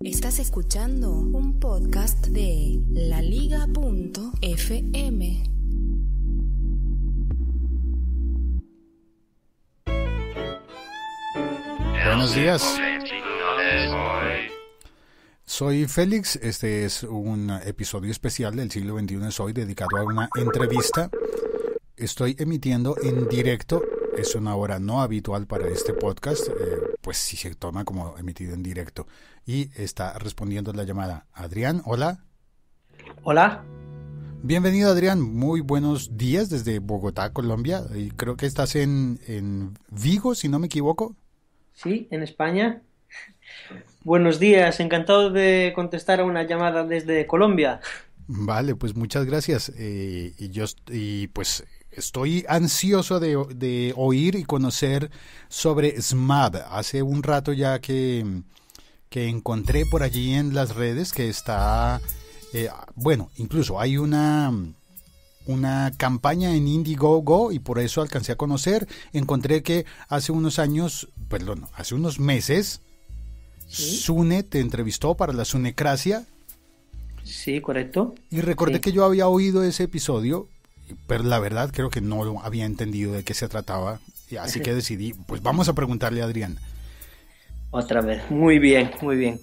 Estás escuchando un podcast de laliga.fm. Buenos días. Soy Félix, este es un episodio especial del siglo XXI soy hoy dedicado a una entrevista. Estoy emitiendo en directo, es una hora no habitual para este podcast, eh, pues si se toma como emitido en directo. Y está respondiendo la llamada. Adrián, hola. Hola. Bienvenido Adrián, muy buenos días desde Bogotá, Colombia. Y creo que estás en, en Vigo, si no me equivoco. Sí, en España. Buenos días, encantado de contestar a una llamada desde Colombia. Vale, pues muchas gracias. Eh, y yo y pues estoy ansioso de, oír y conocer sobre SMAD. Hace un rato ya que, que encontré por allí en las redes que está, eh, bueno, incluso hay una una campaña en Indiegogo y por eso alcancé a conocer, encontré que hace unos años, perdón, hace unos meses, ¿Sí? Sune te entrevistó para la Sunecracia. Sí, correcto. Y recordé que yo había oído ese episodio pero la verdad creo que no había entendido de qué se trataba, así que decidí, pues vamos a preguntarle a Adrián. Otra vez, muy bien, muy bien.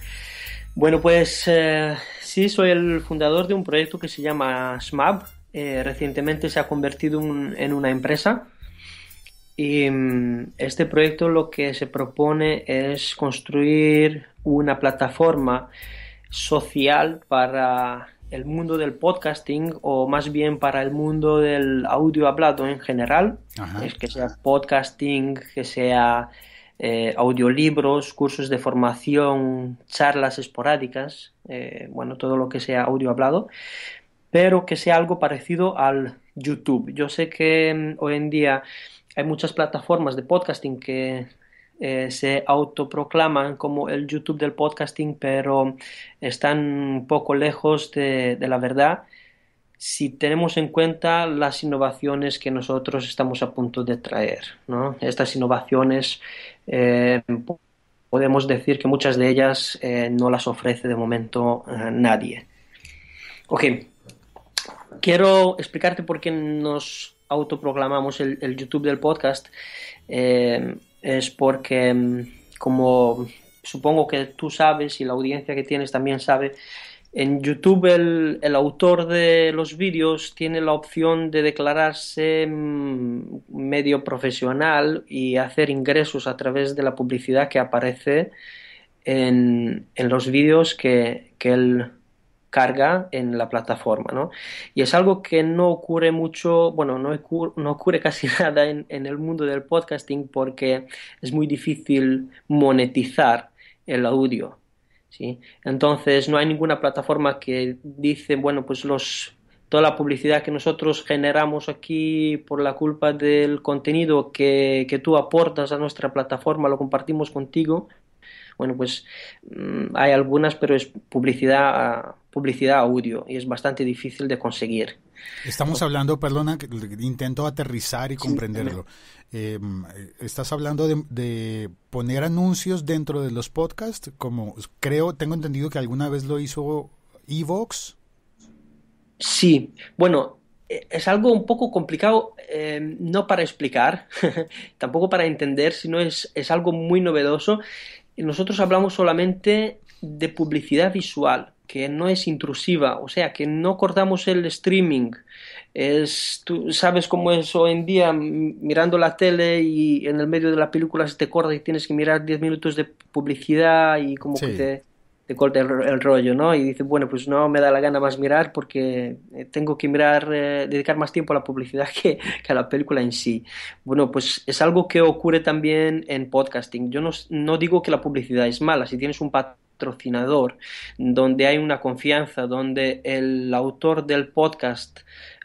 Bueno, pues eh, sí, soy el fundador de un proyecto que se llama Smab eh, recientemente se ha convertido en una empresa y mm, este proyecto lo que se propone es construir una plataforma social para el mundo del podcasting o más bien para el mundo del audio hablado en general, es que sea podcasting, que sea eh, audiolibros, cursos de formación, charlas esporádicas, eh, bueno, todo lo que sea audio hablado, pero que sea algo parecido al YouTube. Yo sé que mm, hoy en día hay muchas plataformas de podcasting que eh, se autoproclaman como el YouTube del podcasting, pero están un poco lejos de, la verdad si tenemos en cuenta las innovaciones que nosotros estamos a punto de traer. ¿no? Estas innovaciones eh, podemos decir que muchas de ellas eh, no las ofrece de momento nadie. Ok, quiero explicarte por qué nos autoproclamamos el, el YouTube del podcast es porque, mm, como supongo que tú sabes y la audiencia que tienes también sabe, en YouTube el, autor de los vídeos tiene la opción de declararse mm, medio profesional y hacer ingresos a través de la publicidad que aparece en, los vídeos que, que, él, carga en la plataforma, ¿no? Y es algo que no ocurre mucho, bueno, no, ocurre, casi nada en, el mundo del podcasting porque es muy difícil monetizar el audio, ¿sí? Entonces no hay ninguna plataforma que dice, bueno, pues los toda la publicidad que nosotros generamos aquí por la culpa del contenido que, que tú aportas a nuestra plataforma, lo compartimos contigo, bueno, pues mm, hay algunas, pero es publicidad publicidad audio y es bastante difícil de conseguir. Estamos hablando, perdona, intento aterrizar y comprenderlo. Em, eh, estás hablando de, poner anuncios dentro de los podcasts, como creo, tengo entendido que alguna vez lo hizo Evox. Sí, bueno, e, es algo un poco complicado, em, no para explicar, tampoco para entender, sino es, es algo muy novedoso. Nosotros hablamos solamente de publicidad visual, que no es intrusiva, o sea, que no cortamos el streaming. Es, tú sabes cómo es hoy en día mirando la tele y en el medio de la película se te corta y tienes que mirar 10 minutos de publicidad y como que te, corta el, rollo, ¿no? Y dices, bueno, pues no me da la gana más mirar porque eh, tengo que mirar, eh, dedicar más tiempo a la publicidad que, a la película en sí. Bueno, pues es algo que ocurre también en podcasting. Yo no, no digo que la publicidad es mala, si tienes un patrón patrocinador, donde hay una confianza, donde el autor del podcast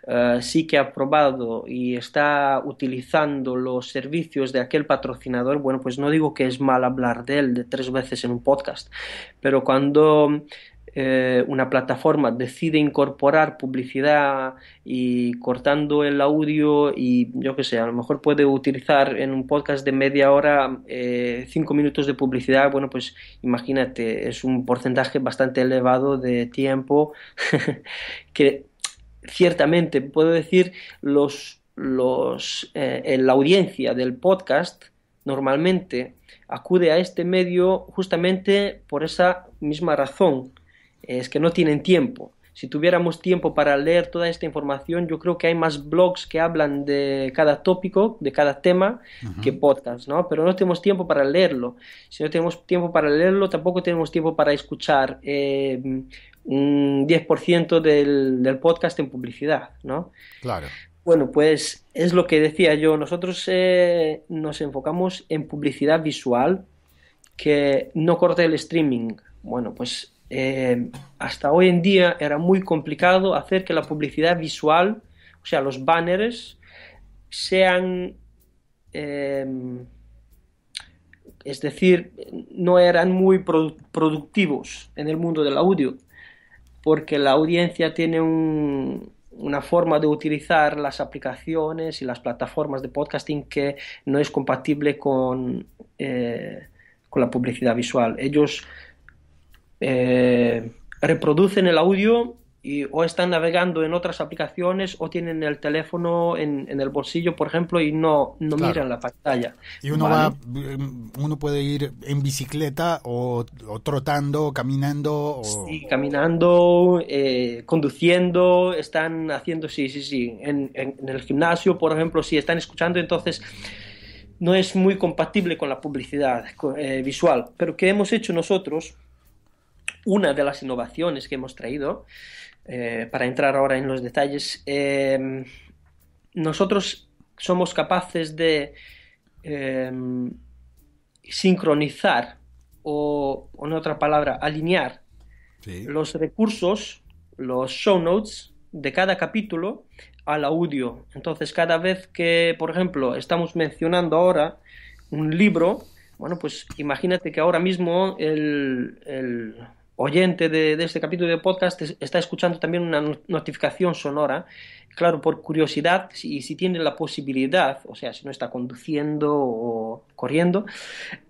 eh, sí que ha probado y está utilizando los servicios de aquel patrocinador, bueno, pues no digo que es mal hablar de él de tres veces en un podcast, pero cuando eh, una plataforma decide incorporar publicidad y cortando el audio y yo qué sé, a lo mejor puede utilizar en un podcast de media hora eh, cinco minutos de publicidad, bueno pues imagínate, es un porcentaje bastante elevado de tiempo que ciertamente puedo decir los, los eh, la audiencia del podcast normalmente acude a este medio justamente por esa misma razón es que no tienen tiempo. Si tuviéramos tiempo para leer toda esta información, yo creo que hay más blogs que hablan de cada tópico, de cada tema, que podcasts, ¿no? Pero no tenemos tiempo para leerlo. Si no tenemos tiempo para leerlo, tampoco tenemos tiempo para escuchar eh, un 10% del, podcast en publicidad, ¿no? Claro. Bueno, pues es lo que decía yo. Nosotros eh, nos enfocamos en publicidad visual que no corte el streaming. Bueno, pues eh, hasta hoy en día era muy complicado hacer que la publicidad visual, o sea, los banners, sean, em, es decir, no eran muy productivos en el mundo del audio, porque la audiencia tiene una forma de utilizar las aplicaciones y las plataformas de podcasting que no es compatible con, eh, con la publicidad visual. Ellos eh, reproducen el audio y, o están navegando en otras aplicaciones o tienen el teléfono en, el bolsillo, por ejemplo, y no, no miran la pantalla. Y uno va, mm, uno puede ir en bicicleta o, trotando, caminando. O... Sí, caminando, eh, conduciendo, están haciendo, sí, sí, sí. En, el gimnasio, por ejemplo, si sí, están escuchando, entonces no es muy compatible con la publicidad eh, visual. Pero ¿qué hemos hecho nosotros? una de las innovaciones que hemos traído, eh, para entrar ahora en los detalles, eh, nosotros somos capaces de eh, sincronizar o, en otra palabra, alinear los recursos, los show notes de cada capítulo al audio. Entonces, cada vez que, por ejemplo, estamos mencionando ahora un libro, bueno, pues imagínate que ahora mismo el oyente de, este capítulo de podcast está escuchando también una notificación sonora claro, por curiosidad, si, si tiene la posibilidad, o sea, si no está conduciendo o corriendo,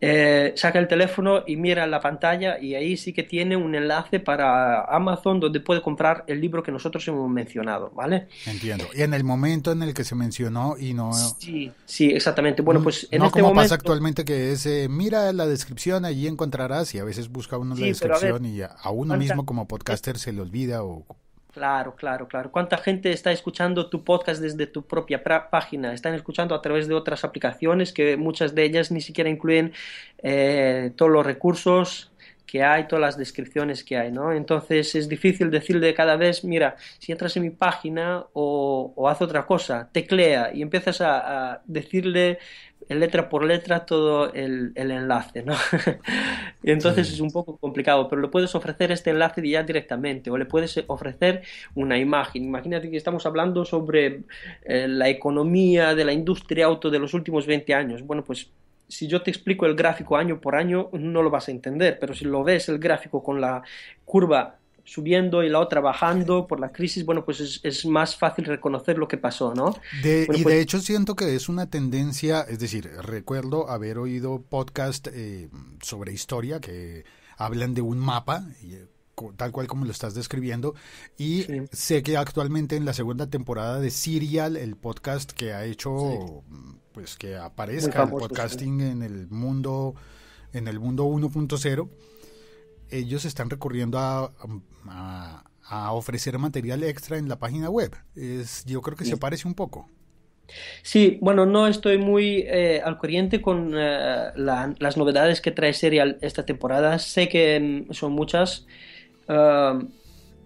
eh, saca el teléfono y mira la pantalla y ahí sí que tiene un enlace para Amazon donde puede comprar el libro que nosotros hemos mencionado, ¿vale? Entiendo. Y en el momento en el que se mencionó y no... Sí, sí, exactamente. Bueno, mm, pues en no este como pasa actualmente que es, eh, mira la descripción, allí encontrarás y a veces busca uno la descripción y a, uno mismo como podcaster se le olvida o Claro, claro, claro. ¿Cuánta gente está escuchando tu podcast desde tu propia página? Están escuchando a través de otras aplicaciones que muchas de ellas ni siquiera incluyen eh, todos los recursos que hay, todas las descripciones que hay, ¿no? Entonces es difícil decirle cada vez, mira, si entras en mi página o, o haz otra cosa, teclea y empiezas a decirle letra por letra todo el, enlace, ¿no? entonces mm. es un poco complicado, pero le puedes ofrecer este enlace ya directamente o le puedes ofrecer una imagen. Imagínate que estamos hablando sobre eh, la economía de la industria auto de los últimos 20 años. Bueno, pues si yo te explico el gráfico año por año, no lo vas a entender, pero si lo ves el gráfico con la curva subiendo y la otra bajando por la crisis, bueno, pues es, más fácil reconocer lo que pasó, ¿no? y de pues hecho siento que es una tendencia, es decir, recuerdo haber oído podcast eh, sobre historia que hablan de un mapa. Eh, tal cual como lo estás describiendo. Y sé que actualmente en la segunda temporada de Serial, el podcast que ha hecho, pues que aparezca el podcasting en el mundo, en el mundo 1.0 ellos están recurriendo a, ofrecer material extra en la página web. yo creo que se parece un poco. Sí, bueno, no estoy muy eh, al corriente con eh, las novedades que trae Serial esta temporada. Sé que son muchas, um,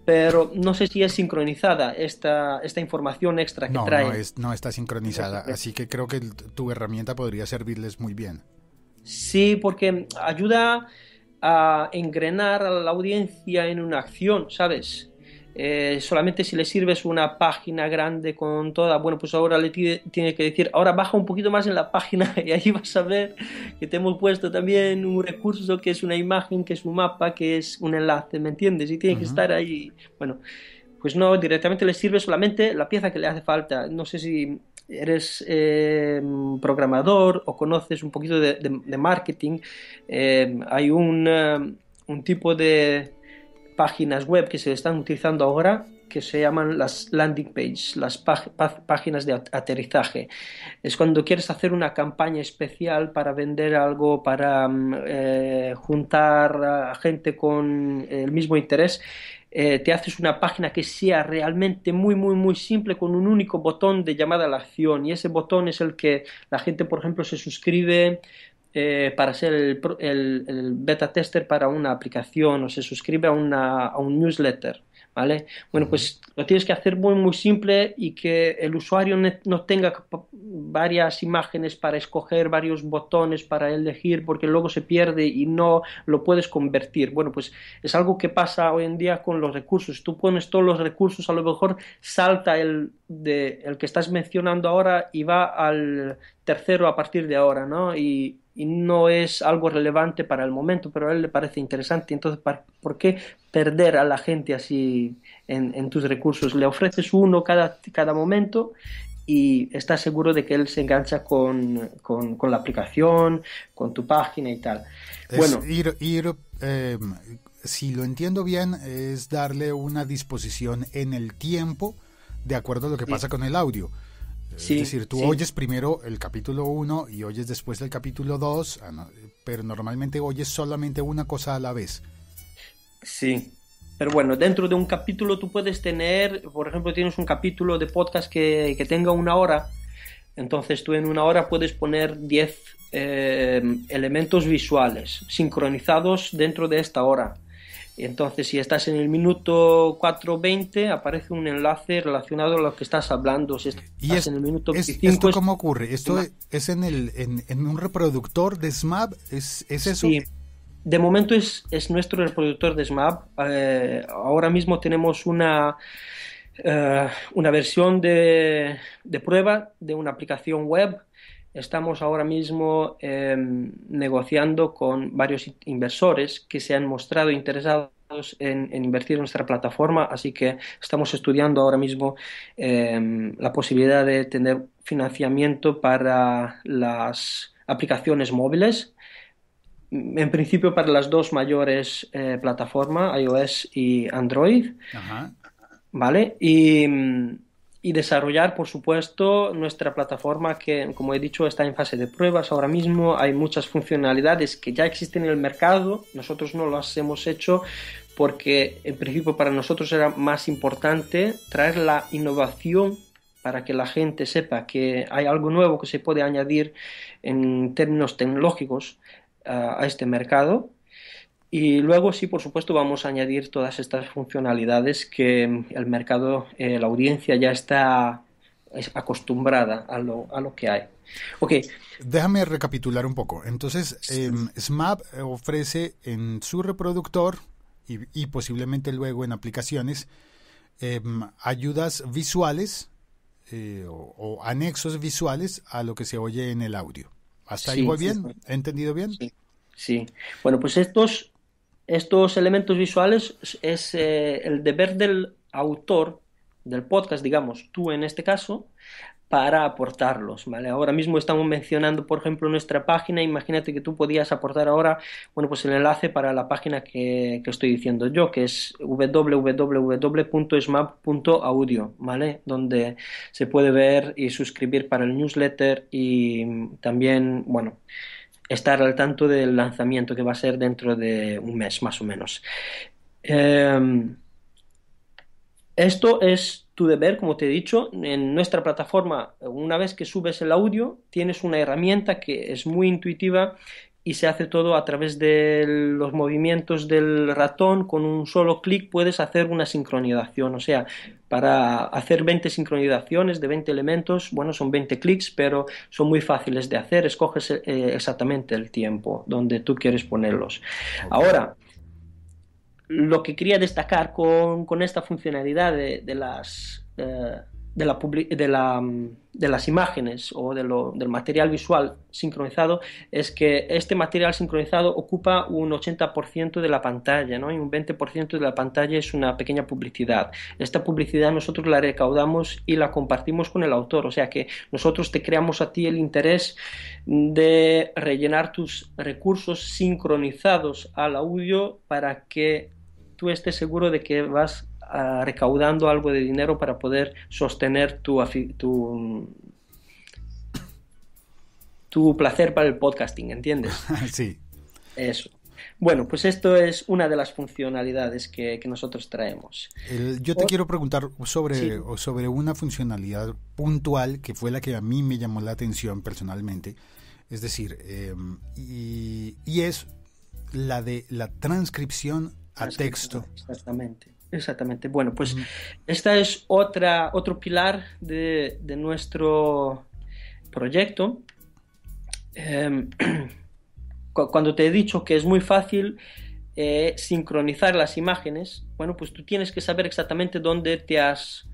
pero no sé si es sincronizada esta, esta información extra que trae. No, no está sincronizada, así que creo que tu herramienta podría servirles muy bien. Sí, porque ayuda a engrenar a la audiencia en una acción, ¿sabes? Eh, solamente si le sirves una página grande con toda, bueno, pues ahora le tiene que decir, ahora baja un poquito más en la página y ahí vas a ver que te hemos puesto también un recurso que es una imagen, que es un mapa, que es un enlace, ¿me entiendes? Y tiene que estar ahí, bueno, pues no, directamente le sirve solamente la pieza que le hace falta. No sé si eres eh, programador o conoces un poquito de, marketing, eh, hay eh, un, tipo de páginas web que se están utilizando ahora que se llaman las landing pages, las páginas de aterrizaje. Es cuando quieres hacer una campaña especial para vender algo, para mm, juntar a gente con el mismo interés eh, te haces una página que sea realmente muy, muy, muy simple con un único botón de llamada a la acción. Y ese botón es el que la gente, por ejemplo, se suscribe eh, para ser el, el, beta tester para una aplicación o se suscribe a, una, a un newsletter. ¿vale? Bueno, pues lo tienes que hacer muy, muy simple y que el usuario no tenga varias imágenes para escoger, varios botones para elegir, porque luego se pierde y no lo puedes convertir. Bueno, pues es algo que pasa hoy en día con los recursos. Tú pones todos los recursos, a lo mejor salta el, de, el que estás mencionando ahora y va al tercero a partir de ahora, ¿no? Y, y no es algo relevante para el momento, pero a él le parece interesante. Entonces, ¿por qué perder a la gente así en, tus recursos? Le ofreces uno cada, cada momento y estás seguro de que él se engancha con, la aplicación, con tu página y tal. bueno, ir, eh, si lo entiendo bien, es darle una disposición en el tiempo de acuerdo a lo que pasa con el audio es decir, tú oyes primero el capítulo 1 y oyes después el capítulo 2, ah, pero normalmente oyes solamente una cosa a la vez. Sí, pero bueno, dentro de un capítulo tú puedes tener, por ejemplo, tienes un capítulo de podcast que, tenga una hora, entonces tú en una hora puedes poner 10 eh, elementos visuales sincronizados dentro de esta hora. Entonces, si estás en el minuto 4.20, aparece un enlace relacionado a lo que estás hablando. Si estás ¿Y en el minuto ¿Esto cómo ocurre? ¿Esto es, en, un reproductor de SMAP? ¿Es, eso? Sí. De momento es, nuestro reproductor de SMAP. Eh, ahora mismo tenemos una, eh, una versión de, de prueba de una aplicación web estamos ahora mismo em, negociando con varios inversores que se han mostrado interesados en, invertir en nuestra plataforma, así que estamos estudiando ahora mismo em, la posibilidad de tener financiamiento para las aplicaciones móviles, en principio para las dos mayores eh, plataformas, iOS y Android, ¿vale? Y y desarrollar, por supuesto, nuestra plataforma que, como he dicho, está en fase de pruebas ahora mismo. Hay muchas funcionalidades que ya existen en el mercado. Nosotros no las hemos hecho porque, en principio, para nosotros era más importante traer la innovación para que la gente sepa que hay algo nuevo que se puede añadir en términos tecnológicos ah, a este mercado y luego sí, por supuesto, vamos a añadir todas estas funcionalidades que el mercado, eh, la audiencia ya está acostumbrada a lo, a lo que hay. Okay. Déjame recapitular un poco. Entonces, eh, SMAP ofrece en su reproductor y, posiblemente luego en aplicaciones em, ayudas visuales eh, o, anexos visuales a lo que se oye en el audio. ¿Hasta ahí voy bien? ¿He entendido bien? Sí. Bueno, pues estos estos elementos visuales es eh, el deber del autor del podcast, digamos, tú en este caso, para aportarlos, ¿vale? Ahora mismo estamos mencionando, por ejemplo, nuestra página, imagínate que tú podías aportar ahora, bueno, pues el enlace para la página que, que estoy diciendo yo, que es www.smap.audio, ¿vale? Donde se puede ver y suscribir para el newsletter y también, bueno, estar al tanto del lanzamiento que va a ser dentro de un mes más o menos. Em, esto es tu deber, como te he dicho, en nuestra plataforma, una vez que subes el audio, tienes una herramienta que es muy intuitiva y se hace todo a través de los movimientos del ratón. Con un solo clic puedes hacer una sincronización. O sea, para hacer 20 sincronizaciones de 20 elementos, bueno, son 20 clics, pero son muy fáciles de hacer. Escoges eh, exactamente el tiempo donde tú quieres ponerlos. Ahora, lo que quería destacar con, esta funcionalidad de, las... Eh, de, la mm, de, las imágenes o de del material visual sincronizado es que este material sincronizado ocupa un 80% de la pantalla ¿no? y un 20% de la pantalla es una pequeña publicidad. Esta publicidad nosotros la recaudamos y la compartimos con el autor, o sea que nosotros te creamos a ti el interés de rellenar tus recursos sincronizados al audio para que tú estés seguro de que vas recaudando algo de dinero para poder sostener tu, tu, tu placer para el podcasting, ¿entiendes? Sí. Eso. Bueno, pues esto es una de las funcionalidades que, nosotros traemos. yo te quiero preguntar sobre, sobre una funcionalidad puntual que fue la que a mí me llamó la atención personalmente. Es decir, em, y, y, es la de la transcripción a texto. Exactamente. Exactamente. Bueno, pues este esta es otra, otro pilar de, nuestro proyecto. Em, cuando te he dicho que es muy fácil eh, sincronizar las imágenes, bueno, pues tú tienes que saber exactamente dónde te has,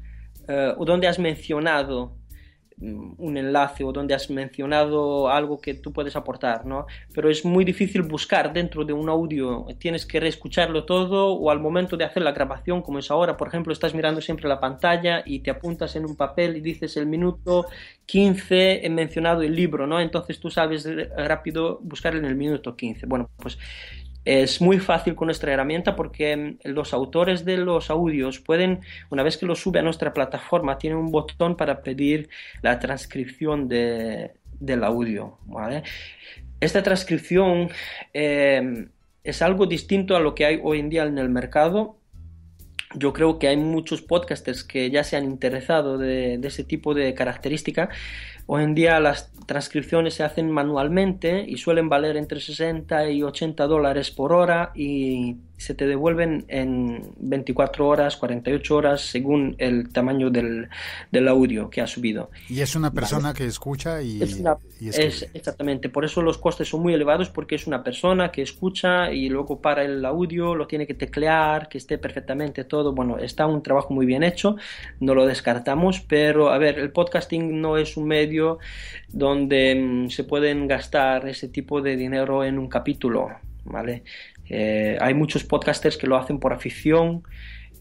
eh, o dónde has mencionado Mm, un enlace o donde has mencionado algo que tú puedes aportar, ¿no? Pero es muy difícil buscar dentro de un audio, tienes que reescucharlo todo o al momento de hacer la grabación, como es ahora, por ejemplo, estás mirando siempre la pantalla y te apuntas en un papel y dices el minuto 15 he mencionado el libro, ¿no? Entonces tú sabes rápido buscar en el minuto 15. Bueno, pues es muy fácil con nuestra herramienta porque mm, los autores de los audios pueden, una vez que los sube a nuestra plataforma, tienen un botón para pedir la transcripción de, del audio. Esta transcripción em, es algo distinto a lo que hay hoy en día en el mercado. Yo creo que hay muchos podcasters que ya se han interesado de, de ese tipo de característica, Hoy en día las transcripciones se hacen manualmente y suelen valer entre 60 y 80 dólares por hora y se te devuelven en 24 horas, 48 horas, según el tamaño del, audio que ha subido. Y es una persona que escucha y... Es, exactamente, por eso los costes son muy elevados, porque es una persona que escucha y luego para el audio, lo tiene que teclear, que esté perfectamente todo. Bueno, está un trabajo muy bien hecho, no lo descartamos, pero a ver, el podcasting no es un medio donde mm, se pueden gastar ese tipo de dinero en un capítulo. ¿Vale? Eh, hay muchos podcasters que lo hacen por afición,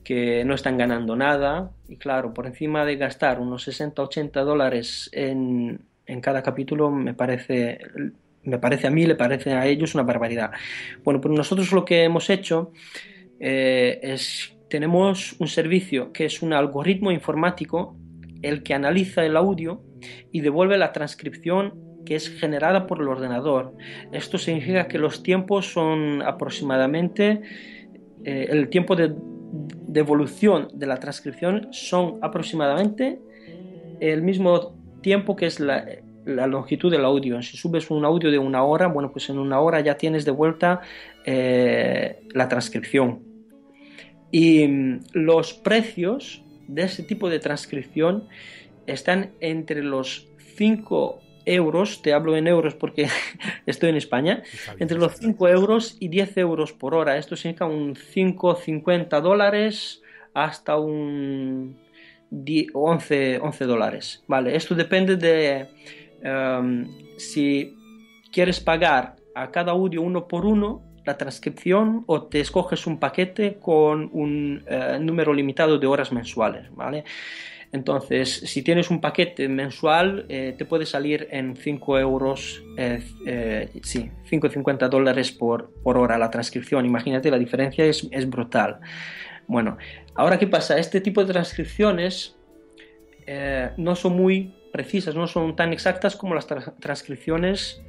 que no están ganando nada y claro, por encima de gastar unos 60, 80 dólares en, cada capítulo me parece... Me parece a mí, le parece a ellos una barbaridad. Bueno, pues nosotros lo que hemos hecho eh, es tenemos un servicio que es un algoritmo informático el que analiza el audio y devuelve la transcripción que es generada por el ordenador. Esto significa que los tiempos son aproximadamente, eh, el tiempo de, devolución evolución de la transcripción son aproximadamente el mismo tiempo que es la, longitud del audio. Si subes un audio de una hora, bueno, pues en una hora ya tienes de vuelta eh, la transcripción. Y mm, los precios de ese tipo de transcripción están entre los 5 euros, te hablo en euros porque estoy en España, entre los 5 euros y 10 euros por hora. Esto significa un 5.50 dólares hasta un 11, 11 dólares. Vale, esto depende de em, si quieres pagar a cada audio uno por uno la transcripción o te escoges un paquete con un eh, número limitado de horas mensuales, ¿vale? Entonces, si tienes un paquete mensual, eh, te puede salir en 5 euros, eh, eh sí, 5,50 dólares por, hora la transcripción. Imagínate, la diferencia es, brutal. Bueno, ahora qué pasa, este tipo de transcripciones eh, no son muy precisas, no son tan exactas como las transcripciones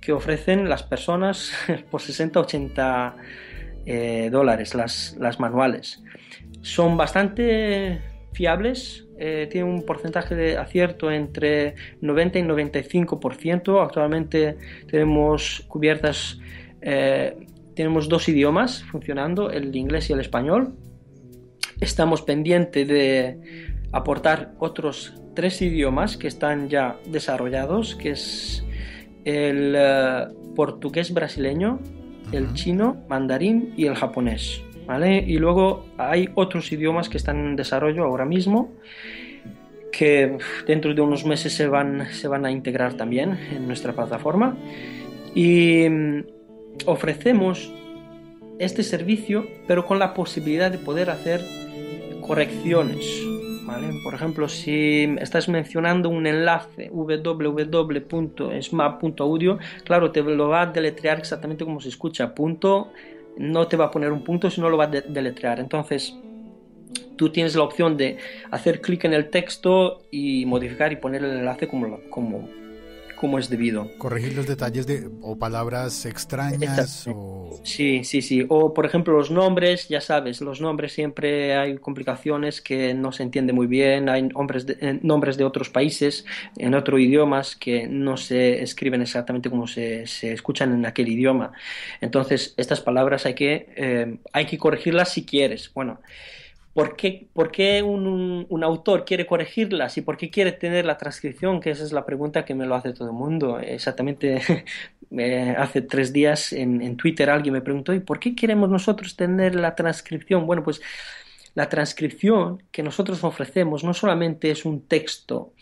que ofrecen las personas por 60, 80 dólares, las, las manuales. Son bastante fiables, eh, tiene un porcentaje de acierto entre 90 y 95%. Actualmente tenemos cubiertas, eh, tenemos dos idiomas funcionando, el inglés y el español. Estamos pendientes de aportar otros tres idiomas que están ya desarrollados, que es el eh, portugués brasileño, el chino, mandarín y el japonés. Y luego hay otros idiomas que están en desarrollo ahora mismo que dentro de unos meses se van, se van a integrar también en nuestra plataforma y mm, ofrecemos este servicio pero con la posibilidad de poder hacer correcciones por ejemplo si estás mencionando un enlace www.smap.audio claro te lo va a deletrear exactamente como se escucha punto no te va a poner un punto, sino lo va a deletrear. Entonces, tú tienes la opción de hacer clic en el texto y modificar y poner el enlace como, como como es debido. Corregir los detalles de, o palabras extrañas. O... Sí, sí, sí. O por ejemplo los nombres, ya sabes, los nombres siempre hay complicaciones que no se entiende muy bien, hay nombres de, eh, nombres de otros países, en otros idiomas que no se escriben exactamente como se, escuchan en aquel idioma. Entonces, estas palabras hay que, eh, hay que corregirlas si quieres. Bueno. ¿Por qué, por qué un, autor quiere corregirlas y por qué quiere tener la transcripción? Que esa es la pregunta que me lo hace todo el mundo. Exactamente hace tres días en, Twitter alguien me preguntó, ¿y por qué queremos nosotros tener la transcripción? Bueno, pues la transcripción que nosotros ofrecemos no solamente es un texto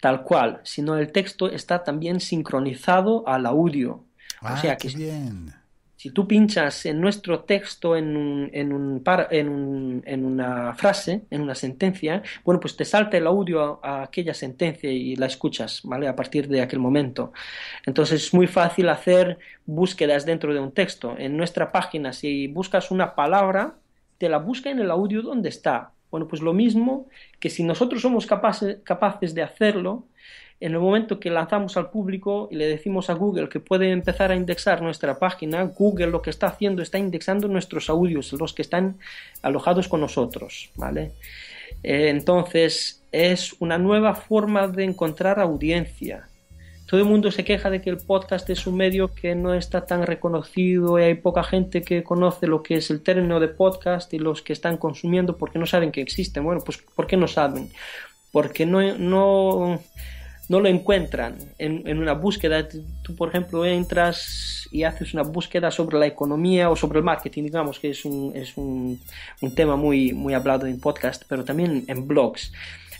tal cual, sino el texto está también sincronizado al audio. Ah, o sea que... Bien si tú pinchas en nuestro texto, en, en, un en, un, en, una frase, en una sentencia, bueno, pues te salta el audio a, aquella sentencia y la escuchas, ¿vale? A partir de aquel momento. Entonces es muy fácil hacer búsquedas dentro de un texto. En nuestra página, si buscas una palabra, te la busca en el audio donde está. Bueno, pues lo mismo que si nosotros somos capaces, capaces de hacerlo, en el momento que lanzamos al público y le decimos a Google que puede empezar a indexar nuestra página, Google lo que está haciendo está indexando nuestros audios, los que están alojados con nosotros, ¿vale? Eh, entonces es una nueva forma de encontrar audiencia. Todo el mundo se queja de que el podcast es un medio que no está tan reconocido y hay poca gente que conoce lo que es el término de podcast y los que están consumiendo porque no saben que existen. Bueno, pues ¿por qué no saben? Porque no no lo encuentran en, una búsqueda. Tú, por ejemplo, entras y haces una búsqueda sobre la economía o sobre el marketing, digamos, que es un, tema muy, muy hablado en podcast, pero también en blogs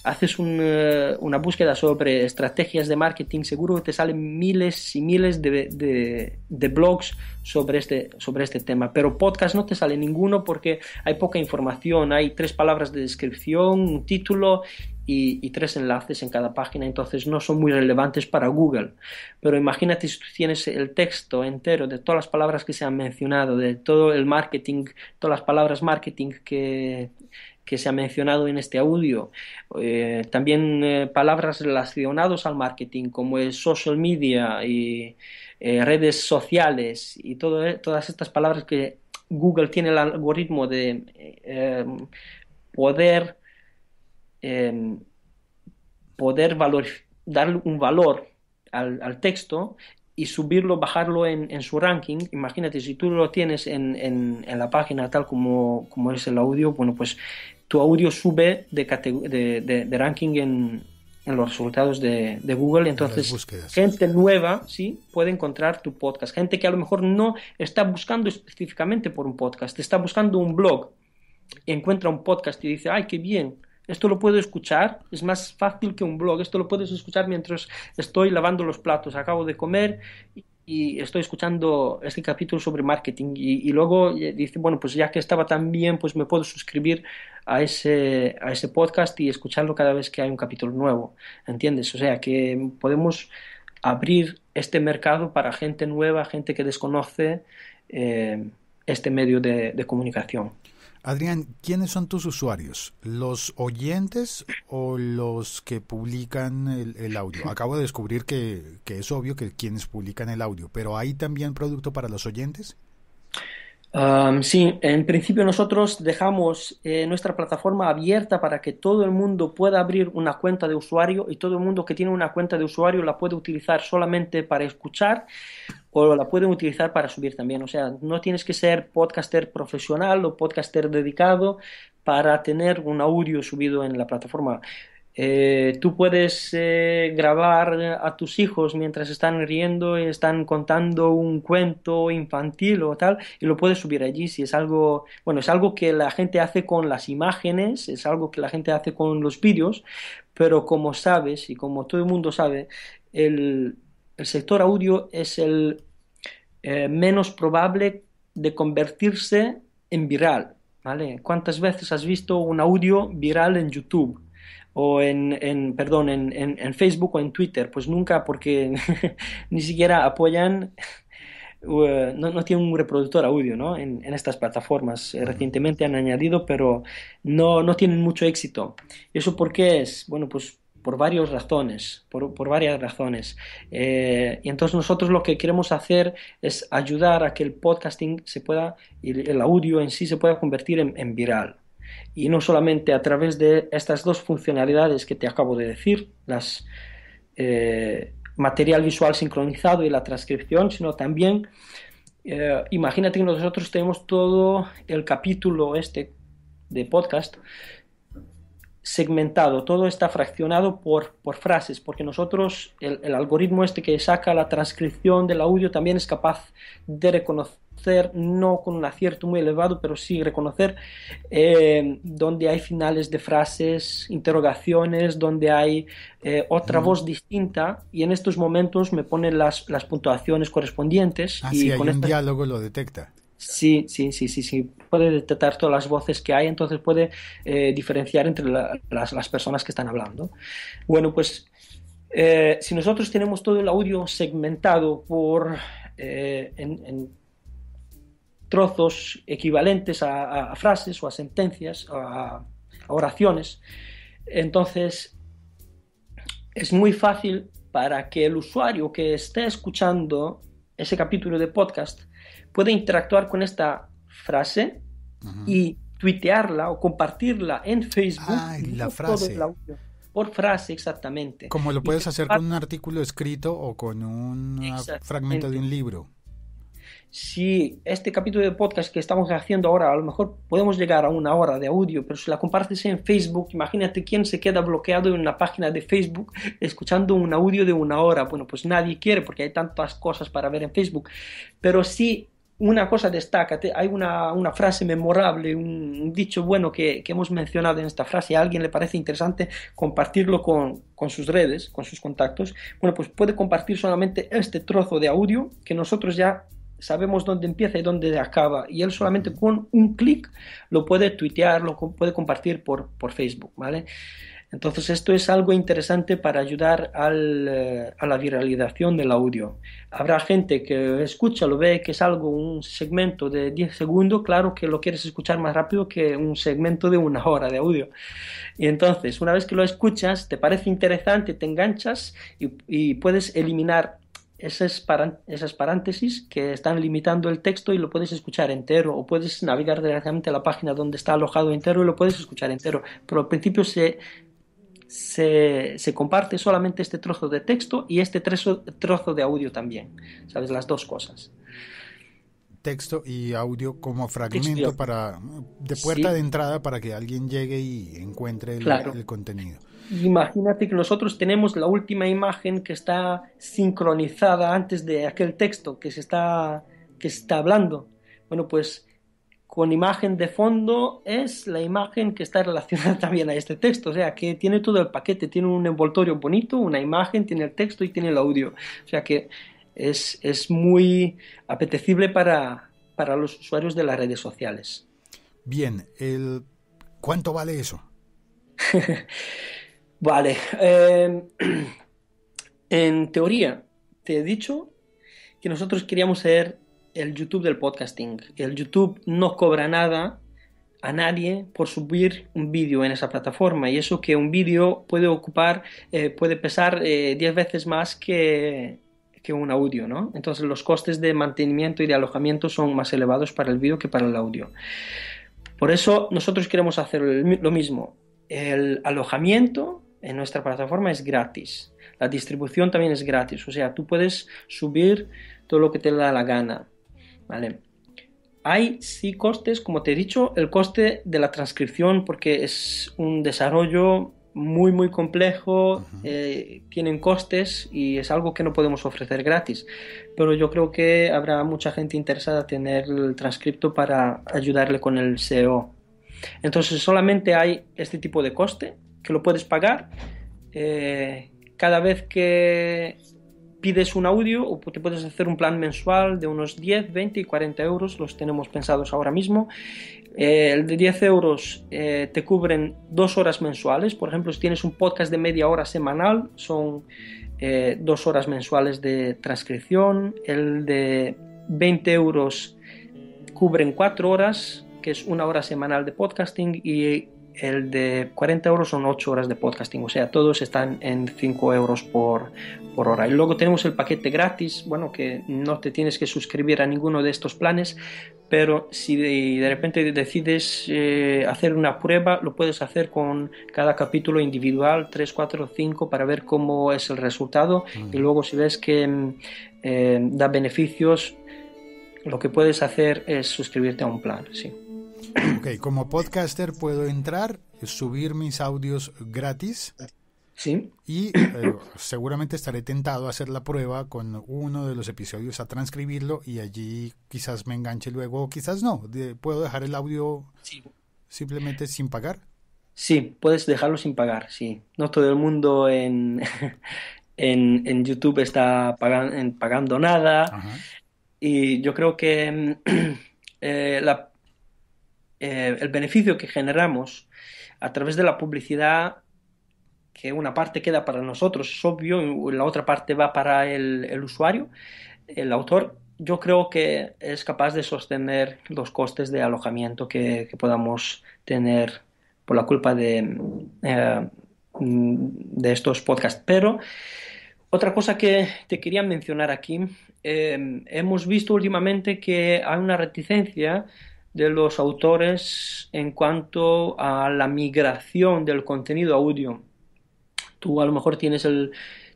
haces eh, una búsqueda sobre estrategias de marketing, seguro que te salen miles y miles de, blogs sobre este, sobre este tema. Pero podcast no te sale ninguno porque hay poca información, hay tres palabras de descripción, un título y, y, tres enlaces en cada página, entonces no son muy relevantes para Google. Pero imagínate si tú tienes el texto entero de todas las palabras que se han mencionado, de todo el marketing, todas las palabras marketing que, que se ha mencionado en este audio. Eh, también eh, palabras relacionadas al marketing como el social media y eh, redes sociales y todo, todas estas palabras que Google tiene el algoritmo de em, poder, em, poder valor, un valor al, al, texto y subirlo, bajarlo en, su ranking. Imagínate, si tú lo tienes en, la página tal como, es el audio, bueno, pues tu audio sube de, de, de, ranking en, los resultados de, Google. Entonces, gente nueva, sí, puede encontrar tu podcast. Gente que a lo mejor no está buscando específicamente por un podcast, está buscando un blog, encuentra un podcast y dice, ay, qué bien, esto lo puedo escuchar, es más fácil que un blog. Esto lo puedes escuchar mientras estoy lavando los platos, acabo de comer y estoy escuchando este capítulo sobre marketing y, luego eh, dice, bueno, pues ya que estaba tan bien, pues me puedo suscribir a ese, a ese podcast y escucharlo cada vez que hay un capítulo nuevo, ¿entiendes? O sea, que podemos abrir este mercado para gente nueva, gente que desconoce eh, este medio de comunicación. Adrián, ¿quiénes son tus usuarios? ¿Los oyentes o los que publican el, audio? Acabo de descubrir que, es obvio que quienes publican el audio, pero ¿hay también producto para los oyentes? sí, en principio nosotros dejamos eh, nuestra plataforma abierta para que todo el mundo pueda abrir una cuenta de usuario y todo el mundo que tiene una cuenta de usuario la puede utilizar solamente para escuchar o la pueden utilizar para subir también. O sea, no tienes que ser podcaster profesional o podcaster dedicado para tener un audio subido en la plataforma. Eh, tú puedes eh, grabar a tus hijos mientras están riendo y están contando un cuento infantil o tal y lo puedes subir allí si es algo bueno es algo que la gente hace con las imágenes es algo que la gente hace con los vídeos pero como sabes y como todo el mundo sabe el el sector audio es el eh, menos probable de convertirse en viral. ¿vale? ¿Cuántas veces has visto un audio viral en YouTube? o en, perdón, en, Facebook o en Twitter, pues nunca porque ni siquiera apoyan, eh, no, tienen un reproductor audio ¿no? en, estas plataformas. Eh, recientemente han añadido, pero no, no tienen mucho éxito. ¿Eso por qué es? Bueno, pues por varias razones, por, varias razones. y entonces nosotros lo que queremos hacer es ayudar a que el podcasting se pueda, el, el audio en sí se pueda convertir en, viral y no solamente a través de estas dos funcionalidades que te acabo de decir, las eh, material visual sincronizado y la transcripción, sino también eh, imagínate que nosotros tenemos todo el capítulo este de podcast segmentado, todo está fraccionado por, frases, porque nosotros, el, algoritmo este que saca la transcripción del audio también es capaz de reconocer, no con un acierto muy elevado, pero sí reconocer eh, donde hay finales de frases, interrogaciones, donde hay eh, otra voz distinta, y en estos momentos me pone las, puntuaciones correspondientes. Ah, y hay un diálogo lo detecta. Sí, sí, sí, sí, Puede detectar todas las voces que hay, entonces puede eh, diferenciar entre las, personas que están hablando. Bueno, pues eh, si nosotros tenemos todo el audio segmentado por eh, en, trozos equivalentes a, frases o a sentencias, a, a oraciones, entonces es muy fácil para que el usuario que esté escuchando ese capítulo de podcast puede interactuar con esta frase y tuitearla o compartirla en Facebook. por frase, exactamente. Como lo puedes hacer con un artículo escrito o con un fragmento de un libro si este capítulo de podcast que estamos haciendo ahora, a lo mejor podemos llegar a una hora de audio, pero si la compartes en Facebook, imagínate quién se queda bloqueado en una página de Facebook escuchando un audio de una hora. Bueno, pues nadie quiere porque hay tantas cosas para ver en Facebook. Pero si una cosa destaca, hay una, frase memorable, un, dicho bueno que, hemos mencionado en esta frase, a alguien le parece interesante compartirlo con, con, sus redes, con sus contactos, bueno, pues puede compartir solamente este trozo de audio que nosotros ya sabemos dónde empieza y dónde acaba. Y él solamente con un clic lo puede tuitear, lo puede compartir por, Facebook, ¿vale? Entonces esto es algo interesante para ayudar eh, a la viralización del audio. Habrá gente que escucha, lo ve que es algo, un segmento de 10 segundos, claro que lo quieres escuchar más rápido que un segmento de una hora de audio. Y entonces, una vez que lo escuchas, te parece interesante, te enganchas y, y puedes eliminar esas, paréntesis que están limitando el texto y lo puedes escuchar entero o puedes navegar directamente a la página donde está alojado entero y lo puedes escuchar entero. Pero al principio se, comparte solamente este trozo de texto y este trozo, de audio también. ¿Sabes? Las dos cosas texto y audio como fragmento para de puerta de entrada para que alguien llegue y encuentre el contenido. Imagínate que nosotros tenemos la última imagen que está sincronizada antes de aquel texto que se está, que está hablando. Bueno, pues con imagen de fondo es la imagen que está relacionada también a este texto, o sea que tiene todo el paquete, tiene un envoltorio bonito, una imagen, tiene el texto y tiene el audio, o sea que es, muy apetecible para, los usuarios de las redes sociales. Bien, el... ¿cuánto vale eso? Vale. Em, en teoría, te he dicho que nosotros queríamos ser el YouTube del podcasting. El YouTube no cobra nada a nadie por subir un vídeo en esa plataforma y eso que un vídeo puede ocupar, eh, puede pesar 10 eh, veces más que, que un audio, ¿no? Entonces los costes de mantenimiento y de alojamiento son más elevados para el vídeo que para el audio. Por eso nosotros queremos hacer lo mismo. El alojamiento en nuestra plataforma es gratis. La distribución también es gratis, o sea, tú puedes subir todo lo que te da la gana. ¿Vale? Hay sí costes, como te he dicho, el coste de la transcripción, porque es un desarrollo muy, muy complejo, eh, tienen costes y es algo que no podemos ofrecer gratis. Pero yo creo que habrá mucha gente interesada en tener el transcripto para ayudarle con el SEO. Entonces solamente hay este tipo de coste que lo puedes pagar. Eh, cada vez que pides un audio o te puedes hacer un plan mensual de unos 10, 20 y 40 euros, los tenemos pensados ahora mismo. Eh, el de 10 euros eh, te cubren dos horas mensuales, por ejemplo, si tienes un podcast de media hora semanal, son dos horas mensuales de transcripción. El de 20 euros cubren cuatro horas, que es una hora semanal de podcasting y el de 40 euros son 8 horas de podcasting, o sea, todos están en 5 euros por, hora. Y luego tenemos el paquete gratis, bueno, que no te tienes que suscribir a ninguno de estos planes, pero si de, repente decides eh, hacer una prueba, lo puedes hacer con cada capítulo individual, 3, 4, 5, para ver cómo es el resultado. Y luego si ves que mm, eh, da beneficios, lo que puedes hacer es suscribirte a un plan, sí. Ok, como podcaster puedo entrar, subir mis audios gratis. Sí. Y eh, seguramente estaré tentado a hacer la prueba con uno de los episodios a transcribirlo y allí quizás me enganche luego, o quizás no. ¿Puedo dejar el audio simplemente sin pagar? Sí, puedes dejarlo sin pagar, sí. No todo el mundo en, en, YouTube está pagando nada. Y yo creo que mm, eh, la, eh, el beneficio que generamos a través de la publicidad, que una parte queda para nosotros, es obvio, y la otra parte va para el, usuario, el autor, yo creo que es capaz de sostener los costes de alojamiento que, podamos tener por la culpa de, eh, de estos podcasts. Pero otra cosa que te quería mencionar aquí, eh, hemos visto últimamente que hay una reticencia de los autores en cuanto a la migración del contenido audio. Tú a lo mejor tienes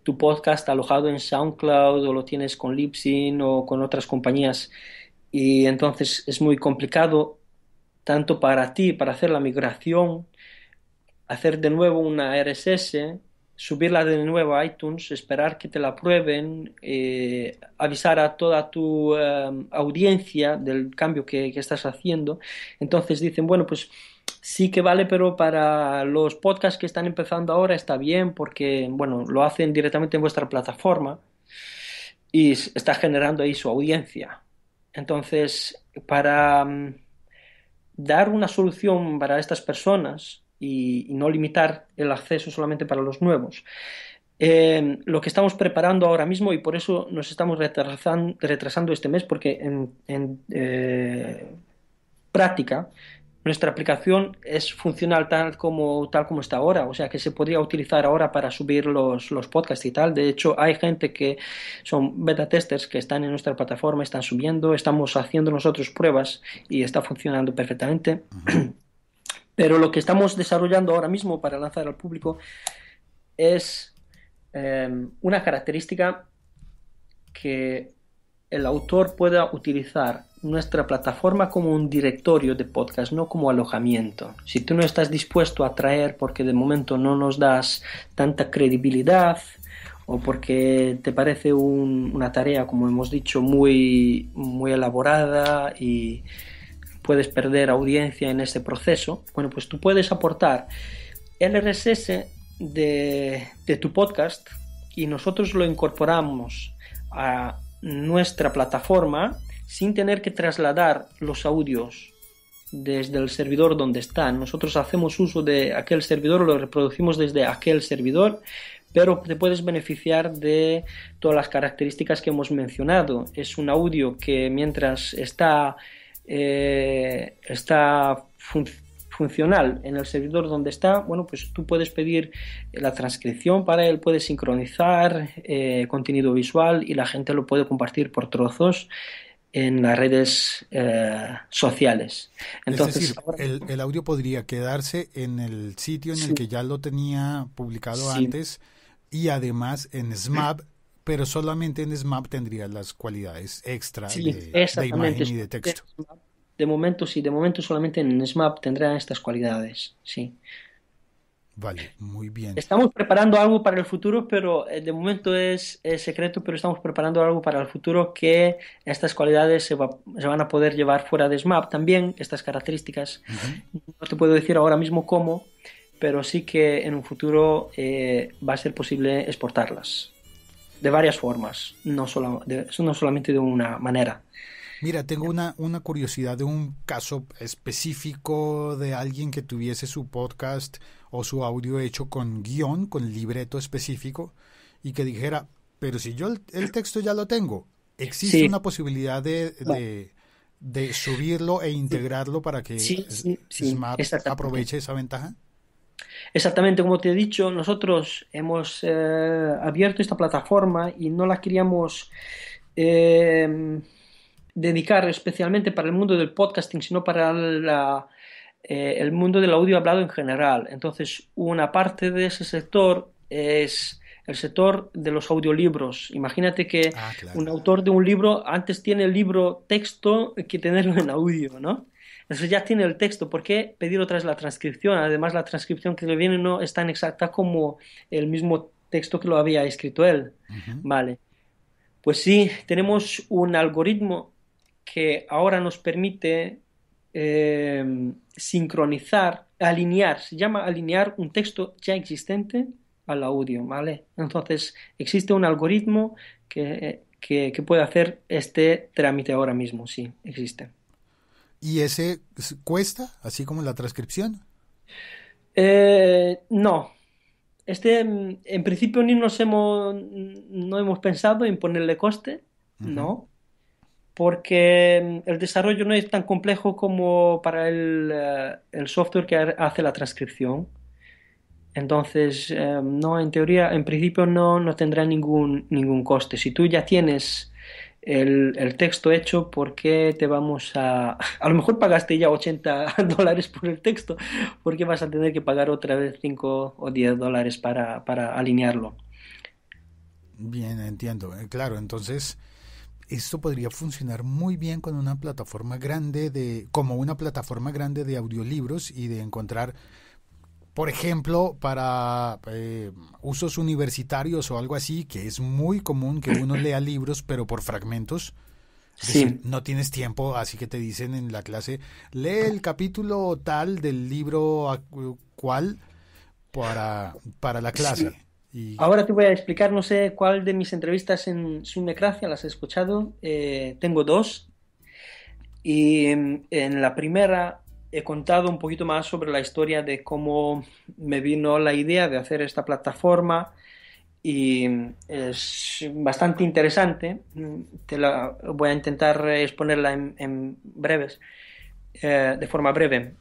tu podcast alojado en SoundCloud o lo tienes con Libsyn o con otras compañías y entonces es muy complicado tanto para ti, para hacer la migración, hacer de nuevo una RSS subirla de nuevo a iTunes, esperar que te la prueben, eh, avisar a toda tu em, audiencia del cambio que, estás haciendo. Entonces dicen, bueno, pues sí que vale, pero para los podcasts que están empezando ahora está bien porque, bueno, lo hacen directamente en vuestra plataforma y está generando ahí su audiencia. Entonces, para em, dar una solución para estas personas, y, no limitar el acceso solamente para los nuevos. Eh, lo que estamos preparando ahora mismo y por eso nos estamos retrasando, este mes porque en, eh, práctica nuestra aplicación es funcional tal como, tal como está ahora, o sea que se podría utilizar ahora para subir los, los podcasts y tal. De hecho, hay gente que son beta testers que están en nuestra plataforma, están subiendo, estamos haciendo nosotros pruebas y está funcionando perfectamente. Pero lo que estamos desarrollando ahora mismo para lanzar al público es em, una característica que el autor pueda utilizar nuestra plataforma como un directorio de podcast, no como alojamiento. Si tú no estás dispuesto a traer porque de momento no nos das tanta credibilidad o porque te parece una tarea, como hemos dicho, muy, muy elaborada y, puedes perder audiencia en ese proceso. Bueno, pues tú puedes aportar el RSS de, tu podcast y nosotros lo incorporamos a nuestra plataforma sin tener que trasladar los audios desde el servidor donde están. Nosotros hacemos uso de aquel servidor, lo reproducimos desde aquel servidor, pero te puedes beneficiar de todas las características que hemos mencionado. Es un audio que mientras está eh, está funcional en el servidor donde está, bueno, pues tú puedes pedir la transcripción para él, puedes sincronizar eh, contenido visual y la gente lo puede compartir por trozos en las redes eh, sociales. Entonces, el, audio podría quedarse en el sitio en el que ya lo tenía publicado antes y además en SMAP pero solamente en SMAP tendría las cualidades extra de, imagen y de texto. De momento sí, de momento solamente en SMAP tendrán estas cualidades, sí. Vale, muy bien. Estamos preparando algo para el futuro, pero eh, de momento es, secreto, pero estamos preparando algo para el futuro que estas cualidades se, van a poder llevar fuera de SMAP también, estas características. No te puedo decir ahora mismo cómo, pero sí que en un futuro eh, va a ser posible exportarlas de varias formas, no, solo, no solamente de una manera. Mira, tengo una, una curiosidad de un caso específico de alguien que tuviese su podcast o su audio hecho con guión, con libreto específico, y que dijera, pero si yo el, texto ya lo tengo, existe una posibilidad de, de, subirlo e integrarlo para que Smart aproveche esa ventaja. Exactamente como te he dicho, nosotros hemos eh, abierto esta plataforma y no la queríamos eh, dedicar especialmente para el mundo del podcasting, sino para eh, el mundo del audio hablado en general. Entonces, una parte de ese sector es el sector de los audiolibros. Imagínate que ah, un autor de un libro antes tiene el libro texto que tenerlo en audio, ¿no? Entonces ya tiene el texto. ¿Por qué pedir otra vez la transcripción? Además, la transcripción que le viene no es tan exacta como el mismo texto que lo había escrito él. Vale. Pues sí, tenemos un algoritmo que ahora nos permite eh, sincronizar, alinear, se llama alinear un texto ya existente al audio, ¿vale? Entonces, existe un algoritmo que, que puede hacer este trámite ahora mismo, sí, existe. ¿Y ese cuesta, así como la transcripción? Eh, no. Este, en principio, ni nos hemos, no hemos pensado en ponerle coste, ¿no? Porque em, el desarrollo no es tan complejo como para el, eh, software que hace la transcripción. Entonces, em, no, en teoría, en principio no, no tendrá ningún, ningún coste. Si tú ya tienes el, texto hecho, ¿por qué te vamos a... A lo mejor pagaste ya 80 dólares por el texto, ¿por qué vas a tener que pagar otra vez 5 o 10 dólares para, para alinearlo? Bien, entiendo. Eh, claro, entonces esto podría funcionar muy bien con una plataforma grande de como una plataforma grande de audiolibros y de encontrar por ejemplo, para eh, usos universitarios o algo así, que es muy común que uno lea libros, pero por fragmentos. Sí. no tienes tiempo, así que te dicen en la clase, lee el capítulo tal del libro cual para, para la clase. Y... Ahora te voy a explicar, no sé cuál de mis entrevistas en Sunecracia las he escuchado. Eh, tengo dos. Y em, en la primera he contado un poquito más sobre la historia de cómo me vino la idea de hacer esta plataforma y es bastante interesante. Te la voy a intentar exponerla en, breves, eh, de forma breve.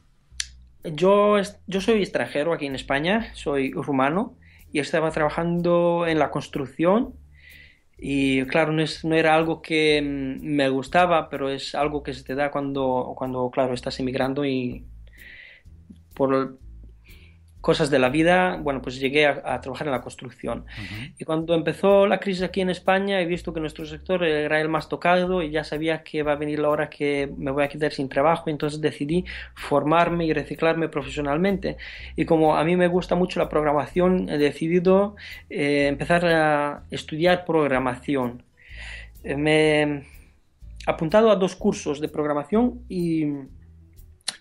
Yo, yo soy extranjero aquí en España, soy rumano y estaba trabajando en la construcción y claro, no, era algo que mm, me gustaba, pero es algo que se te da cuando, cuando claro, estás emigrando y por, cosas de la vida, bueno, pues llegué a, trabajar en la construcción. Y cuando empezó la crisis aquí en España, he visto que nuestro sector era el más tocado y ya sabía que va a venir la hora que me voy a quedar sin trabajo, entonces decidí formarme y reciclarme profesionalmente. Y como a mí me gusta mucho la programación, he decidido eh, empezar a estudiar programación. Eh, me he apuntado a dos cursos de programación y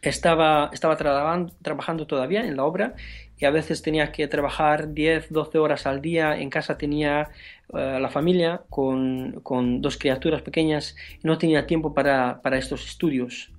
estaba, estaba trabajando todavía en la obra y a veces tenía que trabajar 10, 12 horas al día. En casa tenía eh, la familia con, dos criaturas pequeñas y no tenía tiempo para, para estos estudios.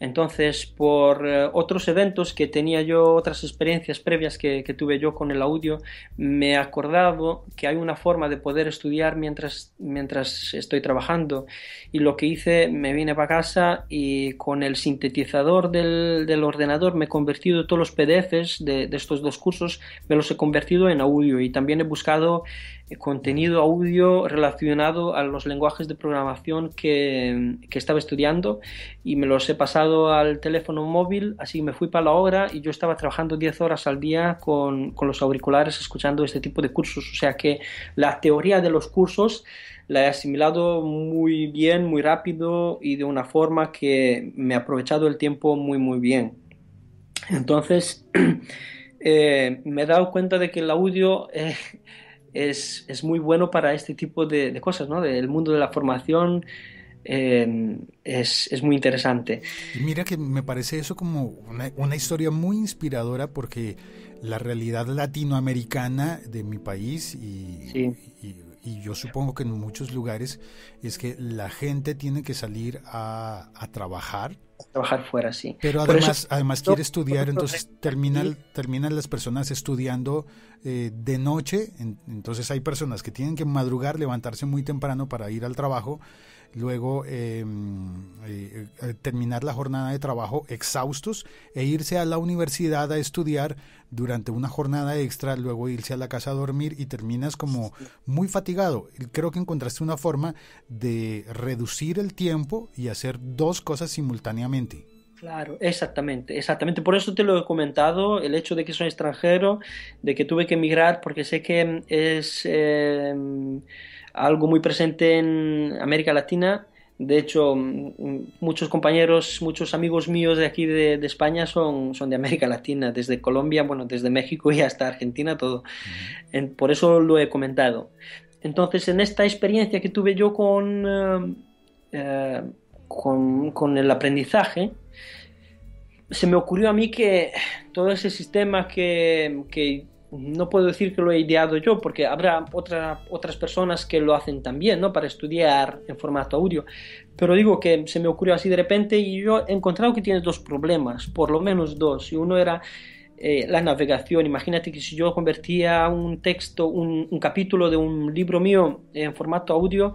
Entonces, por eh, otros eventos que tenía yo, otras experiencias previas que, tuve yo con el audio, me he acordado que hay una forma de poder estudiar mientras, mientras estoy trabajando. Y lo que hice, me vine para casa y con el sintetizador del, ordenador me he convertido todos los PDFs de, estos dos cursos, me los he convertido en audio y también he buscado eh, contenido audio relacionado a los lenguajes de programación que, que estaba estudiando y me los he pasado al teléfono móvil, así me fui para la obra y yo estaba trabajando 10 horas al día con, los auriculares escuchando este tipo de cursos. O sea que la teoría de los cursos la he asimilado muy bien, muy rápido y de una forma que me ha aprovechado el tiempo muy, muy bien. Entonces, eh, me he dado cuenta de que el audio eh, es, muy bueno para este tipo de, de cosas, ¿no? Del mundo de la formación Em, es, es, muy interesante. Mira que me parece eso como una, historia muy inspiradora porque la realidad latinoamericana de mi país y, y, yo supongo que en muchos lugares es que la gente tiene que salir a, trabajar. trabajar fuera, sí. Pero además, además quiere estudiar, entonces terminan, las personas estudiando eh, de noche, entonces hay personas que tienen que madrugar, levantarse muy temprano para ir al trabajo luego em, eh, eh, terminar la jornada de trabajo exhaustos e irse a la universidad a estudiar durante una jornada extra, luego irse a la casa a dormir y terminas como muy fatigado. Creo que encontraste una forma de reducir el tiempo y hacer dos cosas simultáneamente. Claro, exactamente, exactamente. Por eso te lo he comentado, el hecho de que soy extranjero, de que tuve que emigrar, porque sé que es... Em, algo muy presente en América Latina. De hecho, mm, mm, muchos compañeros, muchos amigos míos de aquí de, España son, son, de América Latina, desde Colombia, bueno, desde México y hasta Argentina, todo. por eso lo he comentado. Entonces, en esta experiencia que tuve yo eh, eh, con, con, el aprendizaje, se me ocurrió a mí que todo ese sistema que, que no puedo decir que lo he ideado yo, porque habrá otras personas que lo hacen también, ¿no? Para estudiar en formato audio. Pero digo que se me ocurrió así de repente y yo he encontrado que tiene dos problemas, por lo menos dos. Y uno era eh, la navegación. Imagínate que si yo convertía un texto, un capítulo de un libro mío en formato audio,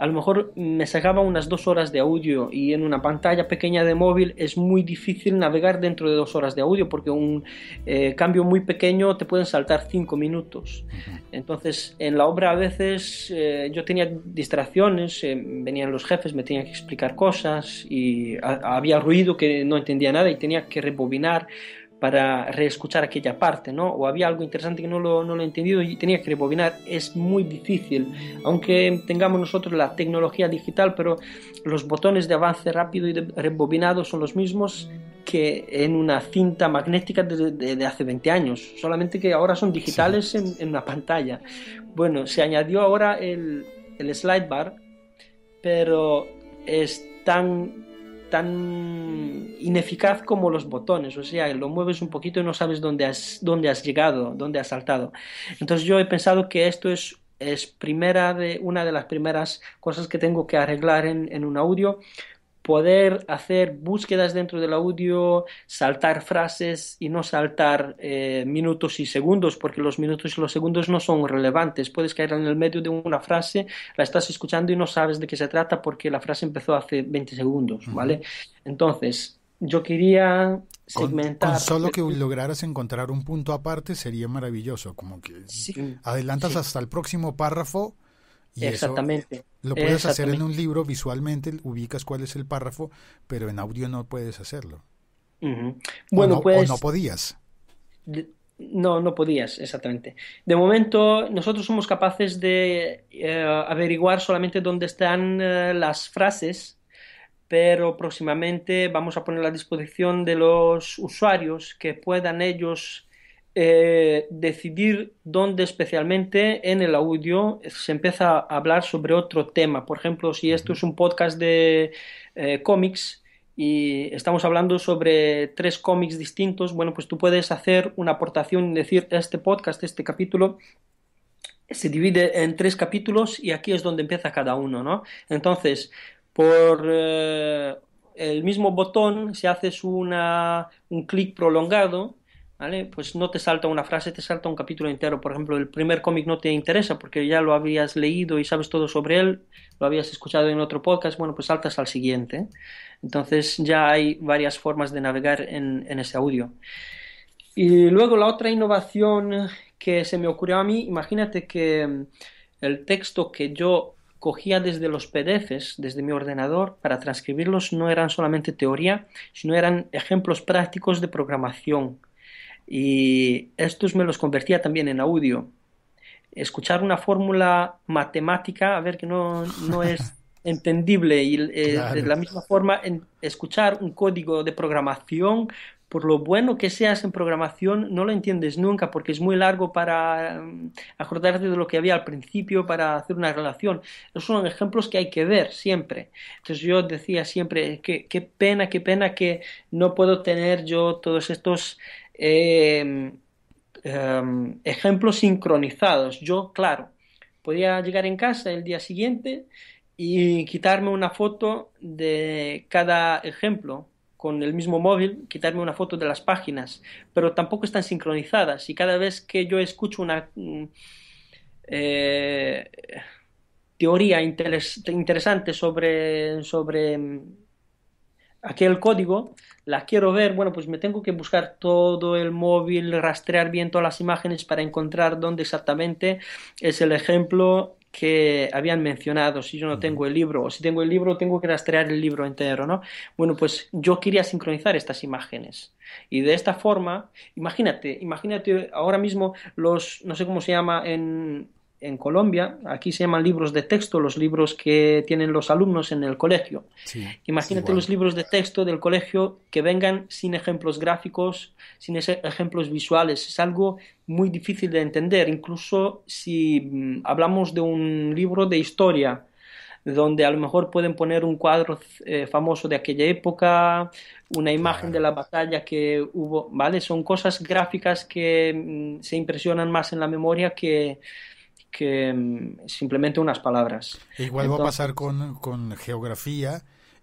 a lo mejor me sacaba unas dos horas de audio y en una pantalla pequeña de móvil es muy difícil navegar dentro de dos horas de audio porque un eh, cambio muy pequeño te pueden saltar cinco minutos. Entonces en la obra a veces eh, yo tenía distracciones, eh, venían los jefes, me tenían que explicar cosas y había ruido que no entendía nada y tenía que rebobinar para reescuchar aquella parte, ¿no? O había algo interesante que no lo, he entendido y tenía que rebobinar. Es muy difícil, aunque tengamos nosotros la tecnología digital, pero los botones de avance rápido y rebobinado son los mismos que en una cinta magnética de, hace 20 años, solamente que ahora son digitales en, en, una pantalla. Bueno, se añadió ahora el, el slide bar, pero es tan tan ineficaz como los botones, o sea, lo mueves un poquito y no sabes dónde has, dónde has llegado, dónde has saltado. Entonces yo he pensado que esto es, primera una de las primeras cosas que tengo que arreglar en, en un audio, poder hacer búsquedas dentro del audio, saltar frases y no saltar eh, minutos y segundos, porque los minutos y los segundos no son relevantes. Puedes caer en el medio de una frase, la estás escuchando y no sabes de qué se trata porque la frase empezó hace 20 segundos, ¿vale? Entonces, yo quería segmentar. Con, solo que lograras encontrar un punto aparte sería maravilloso, como que adelantas hasta el próximo párrafo Exactamente. lo puedes hacer en un libro visualmente, ubicas cuál es el párrafo, pero en audio no puedes hacerlo. Bueno, o no, pues. no podías. No, no podías, exactamente. De momento, nosotros somos capaces de eh, averiguar solamente dónde están eh, las frases, pero próximamente vamos a poner a disposición de los usuarios que puedan ellos eh, decidir dónde especialmente en el audio se empieza a hablar sobre otro tema. Por ejemplo, si esto es un podcast de eh, cómics y estamos hablando sobre tres cómics distintos, bueno, pues tú puedes hacer una aportación y decir, este podcast, este capítulo se divide en tres capítulos y aquí es donde empieza cada uno, ¿no? Entonces, por... Eh, el mismo botón, si haces una, un clic prolongado, pues no te salta una frase, te salta un capítulo entero. Por ejemplo, el primer cómic no te interesa porque ya lo habías leído y sabes todo sobre él, lo habías escuchado en otro podcast, bueno, pues saltas al siguiente. Entonces ya hay varias formas de navegar en, en ese audio. Y luego la otra innovación que se me ocurrió a mí, imagínate que mm, el texto que yo cogía desde los PDFs, desde mi ordenador, para transcribirlos no eran solamente teoría, sino eran ejemplos prácticos de programación. Y estos me los convertía también en audio. Escuchar una fórmula matemática, a ver que no, no es entendible. Y eh, de la misma forma, escuchar un código de programación, por lo bueno que seas en programación, no lo entiendes nunca porque es muy largo para mm, acordarte de lo que había al principio, para hacer una relación. Esos son ejemplos que hay que ver siempre. Entonces yo decía siempre, qué, qué pena, qué pena que no puedo tener yo todos estos Em, em, ejemplos sincronizados. Yo, claro, podía llegar en casa el día siguiente y quitarme una foto de cada ejemplo con el mismo móvil, quitarme una foto de las páginas, pero tampoco están sincronizadas y cada vez que yo escucho una mm, eh, teoría interesante sobre, sobre mm, aquel código, la quiero ver, bueno, pues me tengo que buscar todo el móvil, rastrear bien todas las imágenes para encontrar dónde exactamente es el ejemplo que habían mencionado, si yo no tengo el libro, o si tengo el libro, tengo que rastrear el libro entero, ¿no? Bueno, pues yo quería sincronizar estas imágenes. Y de esta forma, imagínate, imagínate ahora mismo los, no sé cómo se llama en, en Colombia, aquí se llaman libros de texto, los libros que tienen los alumnos en el colegio. Imagínate los libros de texto del colegio que vengan sin ejemplos gráficos, sin ejemplos visuales. Es algo muy difícil de entender, incluso si mm, hablamos de un libro de historia donde a lo mejor pueden poner un cuadro eh, famoso de aquella época, una imagen de la batalla que hubo, ¿vale? Son cosas gráficas que mm, se impresionan más en la memoria que, que mm, simplemente unas palabras. Igual va a pasar con, geografía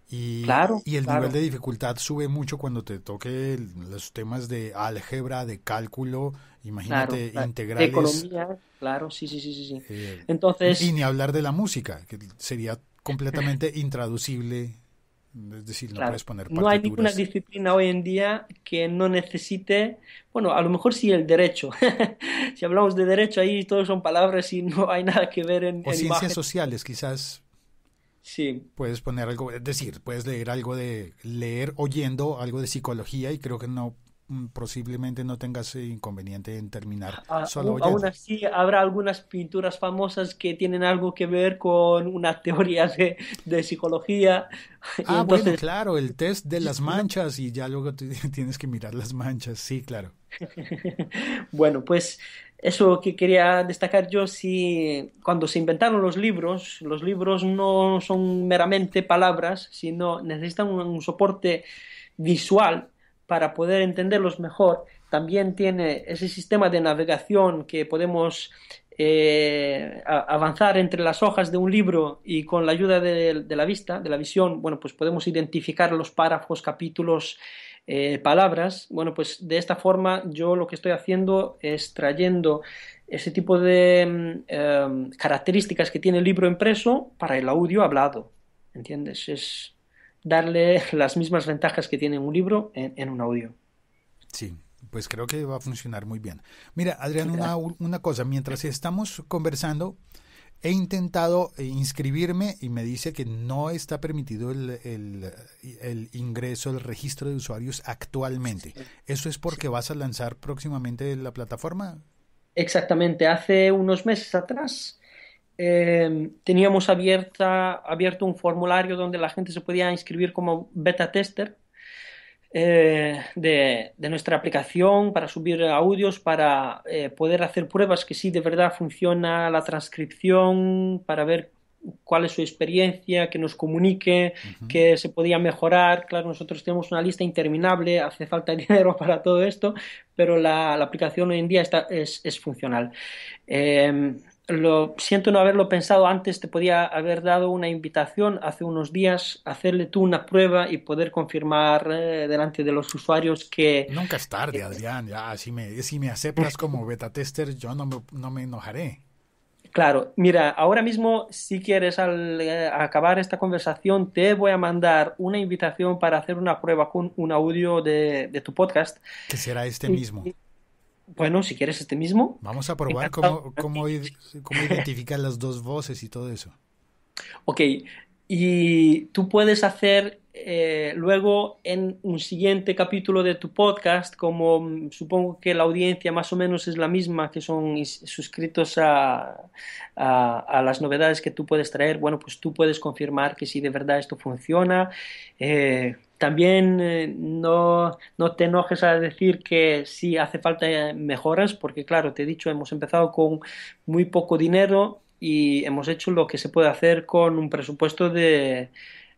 y, y el nivel de dificultad sube mucho cuando te toque los temas de álgebra, de cálculo, imagínate integrales. De economía, claro, sí, sí, sí, sí. Eh, Entonces... Y ni hablar de la música, que sería completamente intraducible es decir, no puedes poner No hay ninguna disciplina hoy en día que no necesite, bueno, a lo mejor sí el derecho. si hablamos de derecho, ahí todo son palabras y no hay nada que ver en. O ciencias sociales, quizás. Sí. Puedes poner algo, es decir, puedes leer algo de leer oyendo algo de psicología y creo que no Mm, posiblemente no tengas inconveniente en terminar ah, Aún así, habrá algunas pinturas famosas que tienen algo que ver con una teoría de, psicología. Ah, bueno, claro, el test de las manchas y ya luego tienes que mirar las manchas, sí, claro. bueno, pues eso que quería destacar yo, si cuando se inventaron los libros, los libros no son meramente palabras, sino necesitan un soporte visual para poder entenderlos mejor. También tiene ese sistema de navegación que podemos eh, avanzar entre las hojas de un libro y con la ayuda de, la vista, de la visión, bueno, pues podemos identificar los párrafos, capítulos, eh, palabras. Bueno, pues de esta forma yo lo que estoy haciendo es trayendo ese tipo de mm, eh, características que tiene el libro impreso para el audio hablado. ¿Entiendes? Es, darle las mismas ventajas que tiene un libro en, un audio. Sí, pues creo que va a funcionar muy bien. Mira, Adrián, una, cosa, mientras estamos conversando, he intentado eh, inscribirme y me dice que no está permitido el, el ingreso, el registro de usuarios actualmente. ¿Eso es porque vas a lanzar próximamente la plataforma? Exactamente, hace unos meses atrás Em, teníamos abierta, abierto un formulario donde la gente se podía inscribir como beta tester eh, de, nuestra aplicación para subir audios, para eh, poder hacer pruebas que sí de verdad funciona la transcripción, para ver cuál es su experiencia, que nos comunique, que se podía mejorar. Claro, nosotros tenemos una lista interminable, hace falta dinero para todo esto, pero la, aplicación hoy en día está, es, funcional. Em, lo siento no haberlo pensado antes, te podía haber dado una invitación hace unos días, hacerle tú una prueba y poder confirmar eh, delante de los usuarios que... Nunca es tarde, Adrián, ya, si me, aceptas como beta tester, yo no me, enojaré. Claro, mira, ahora mismo si quieres al eh, acabar esta conversación te voy a mandar una invitación para hacer una prueba con un audio de, de tu podcast. Que será este mismo. Bueno, si quieres este mismo. Vamos a probar cómo, identificar las dos voces y todo eso. Ok, y tú puedes hacer eh, luego en un siguiente capítulo de tu podcast, como supongo que la audiencia más o menos es la misma que son suscritos a, las novedades que tú puedes traer, bueno, pues tú puedes confirmar que si de verdad esto funciona, eh, también eh, no, te enojes a decir que sí hace falta eh, mejoras, porque claro, te he dicho, hemos empezado con muy poco dinero y hemos hecho lo que se puede hacer con un presupuesto de,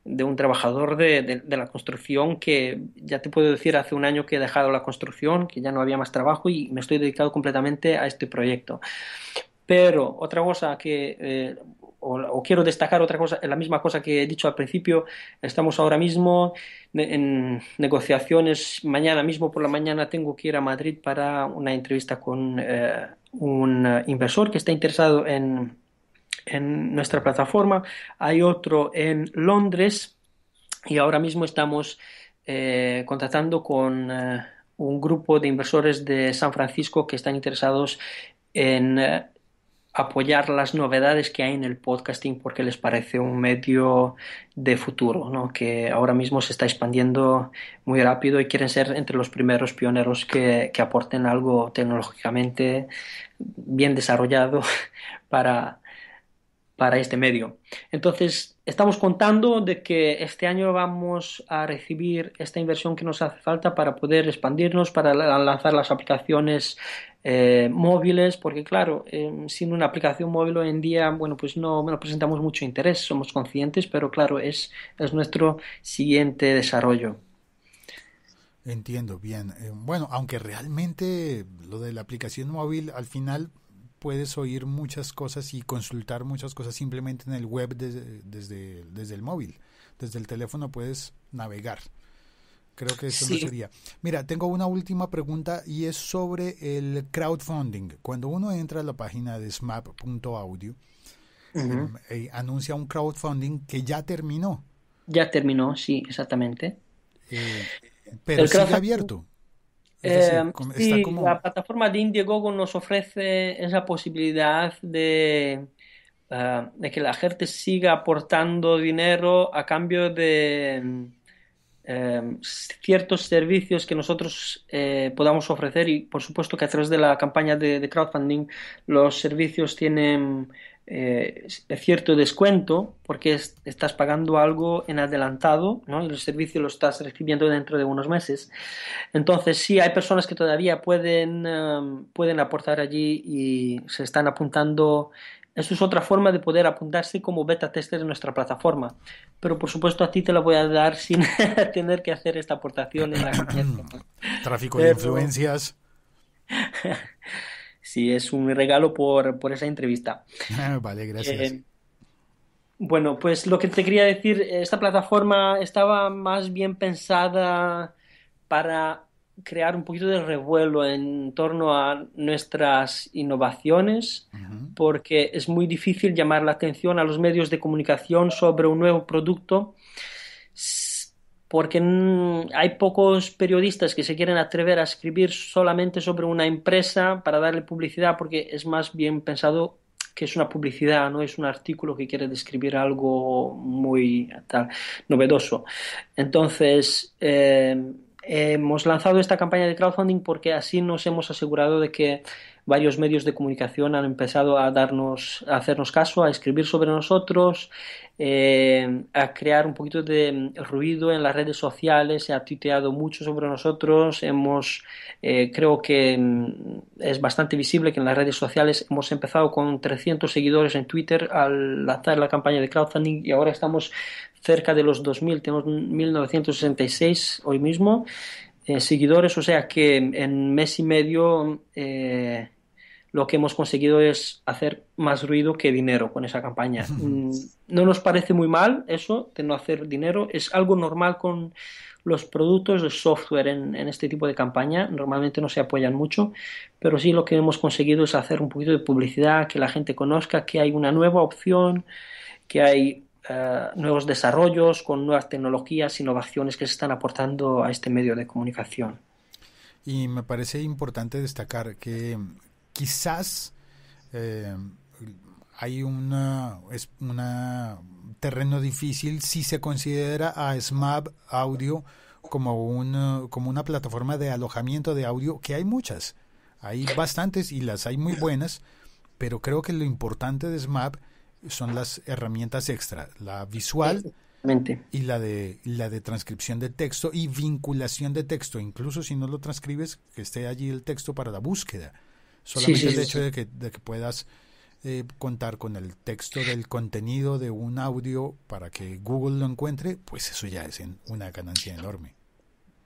un trabajador de, la construcción que ya te puedo decir hace un año que he dejado la construcción, que ya no había más trabajo y me estoy dedicado completamente a este proyecto. Pero otra cosa que eh, o, quiero destacar otra cosa, la misma cosa que he dicho al principio, estamos ahora mismo en negociaciones, mañana mismo por la mañana tengo que ir a Madrid para una entrevista con eh, un inversor que está interesado en, nuestra plataforma, hay otro en Londres y ahora mismo estamos eh, contratando con eh, un grupo de inversores de San Francisco que están interesados en apoyar las novedades que hay en el podcasting porque les parece un medio de futuro, ¿no? que ahora mismo se está expandiendo muy rápido y quieren ser entre los primeros pioneros que, aporten algo tecnológicamente bien desarrollado para, para este medio. Entonces, estamos contando de que este año vamos a recibir esta inversión que nos hace falta para poder expandirnos, para lanzar las aplicaciones eh, móviles, porque claro, em, sin una aplicación móvil hoy en día, bueno, pues no bueno, presentamos mucho interés, somos conscientes, pero claro, es, es nuestro siguiente desarrollo. Entiendo, bien. Eh, bueno, aunque realmente lo de la aplicación móvil al final puedes oír muchas cosas y consultar muchas cosas simplemente en el web desde, desde el móvil. Desde el teléfono puedes navegar. Creo que eso sería. Mira, tengo una última pregunta y es sobre el crowdfunding. Cuando uno entra a la página de smap.audio, em, eh, anuncia un crowdfunding que ya terminó. Ya terminó, sí, exactamente. Eh, pero el sigue abierto. Eh, como... La plataforma de Indiegogo nos ofrece esa posibilidad de, ah, de que la gente siga aportando dinero a cambio de Em, ciertos servicios que nosotros eh, podamos ofrecer y por supuesto que a través de la campaña de, crowdfunding los servicios tienen eh, cierto descuento porque estás pagando algo en adelantado ¿no? el servicio lo estás recibiendo dentro de unos meses entonces sí hay personas que todavía pueden, em, pueden aportar allí y se están apuntando eso es otra forma de poder apuntarse como beta tester en nuestra plataforma. Pero por supuesto a ti te la voy a dar sin tener que hacer esta aportación en la Tráfico de influencias. sí, es un regalo por, esa entrevista. vale, gracias. Eh, bueno, pues lo que te quería decir, esta plataforma estaba más bien pensada para crear un poquito de revuelo en torno a nuestras innovaciones, porque es muy difícil llamar la atención a los medios de comunicación sobre un nuevo producto, porque hay pocos periodistas que se quieren atrever a escribir solamente sobre una empresa para darle publicidad, porque es más bien pensado que es una publicidad, no es un artículo que quiere describir algo muy novedoso. Entonces, eh, hemos lanzado esta campaña de crowdfunding porque así nos hemos asegurado de que varios medios de comunicación han empezado a darnos, a hacernos caso, a escribir sobre nosotros, eh, a crear un poquito de mm, ruido en las redes sociales, se ha tuiteado mucho sobre nosotros, hemos, eh, creo que mm, es bastante visible que en las redes sociales hemos empezado con 300 seguidores en Twitter al lanzar la campaña de crowdfunding y ahora estamos cerca de los 2.000, tenemos 1.966 hoy mismo eh, seguidores, o sea que en mes y medio eh, lo que hemos conseguido es hacer más ruido que dinero con esa campaña. Mm, no nos parece muy mal eso de no hacer dinero, es algo normal con los productos de software en, en, este tipo de campaña, normalmente no se apoyan mucho, pero sí lo que hemos conseguido es hacer un poquito de publicidad, que la gente conozca que hay una nueva opción, que hay eh, nuevos desarrollos, con nuevas tecnologías, innovaciones que se están aportando a este medio de comunicación. Y me parece importante destacar que quizás eh, hay una, es una terreno difícil si se considera a SMAP Audio como como una plataforma de alojamiento de audio, que hay muchas, hay bastantes y las hay muy buenas, pero creo que lo importante de SMAP son las herramientas extra, la visual y la de la de transcripción de texto y vinculación de texto, incluso si no lo transcribes, que esté allí el texto para la búsqueda. Solamente el hecho de, que, de, que, puedas eh, contar con el texto del contenido de un audio para que Google lo encuentre, pues eso ya es una ganancia enorme.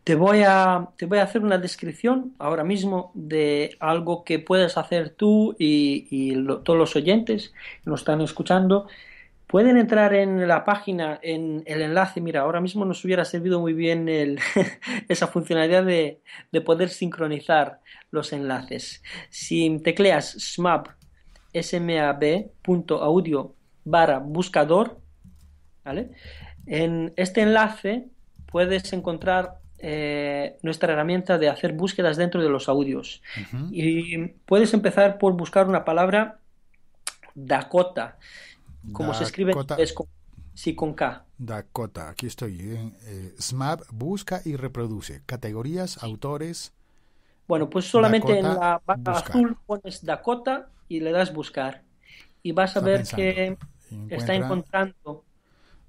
Te voy, a, voy a hacer una descripción ahora mismo de algo que puedes hacer tú y, todos los oyentes que nos están escuchando. Pueden entrar en la página, en el enlace. Mira, ahora mismo nos hubiera servido muy bien esa funcionalidad de, poder sincronizar los enlaces. Si tecleas smab, smab.audio barra buscador, En este enlace puedes encontrar eh, nuestra herramienta de hacer búsquedas dentro de los audios. Y puedes empezar por buscar una palabra Dakota, como se escribe es con, sí, con K. Dakota, aquí estoy. En, ¿eh? eh, SMAP busca y reproduce categorías, autores. Bueno, pues solamente en la barra azul pones Dakota y le das buscar. Y vas a ver que está encontrando.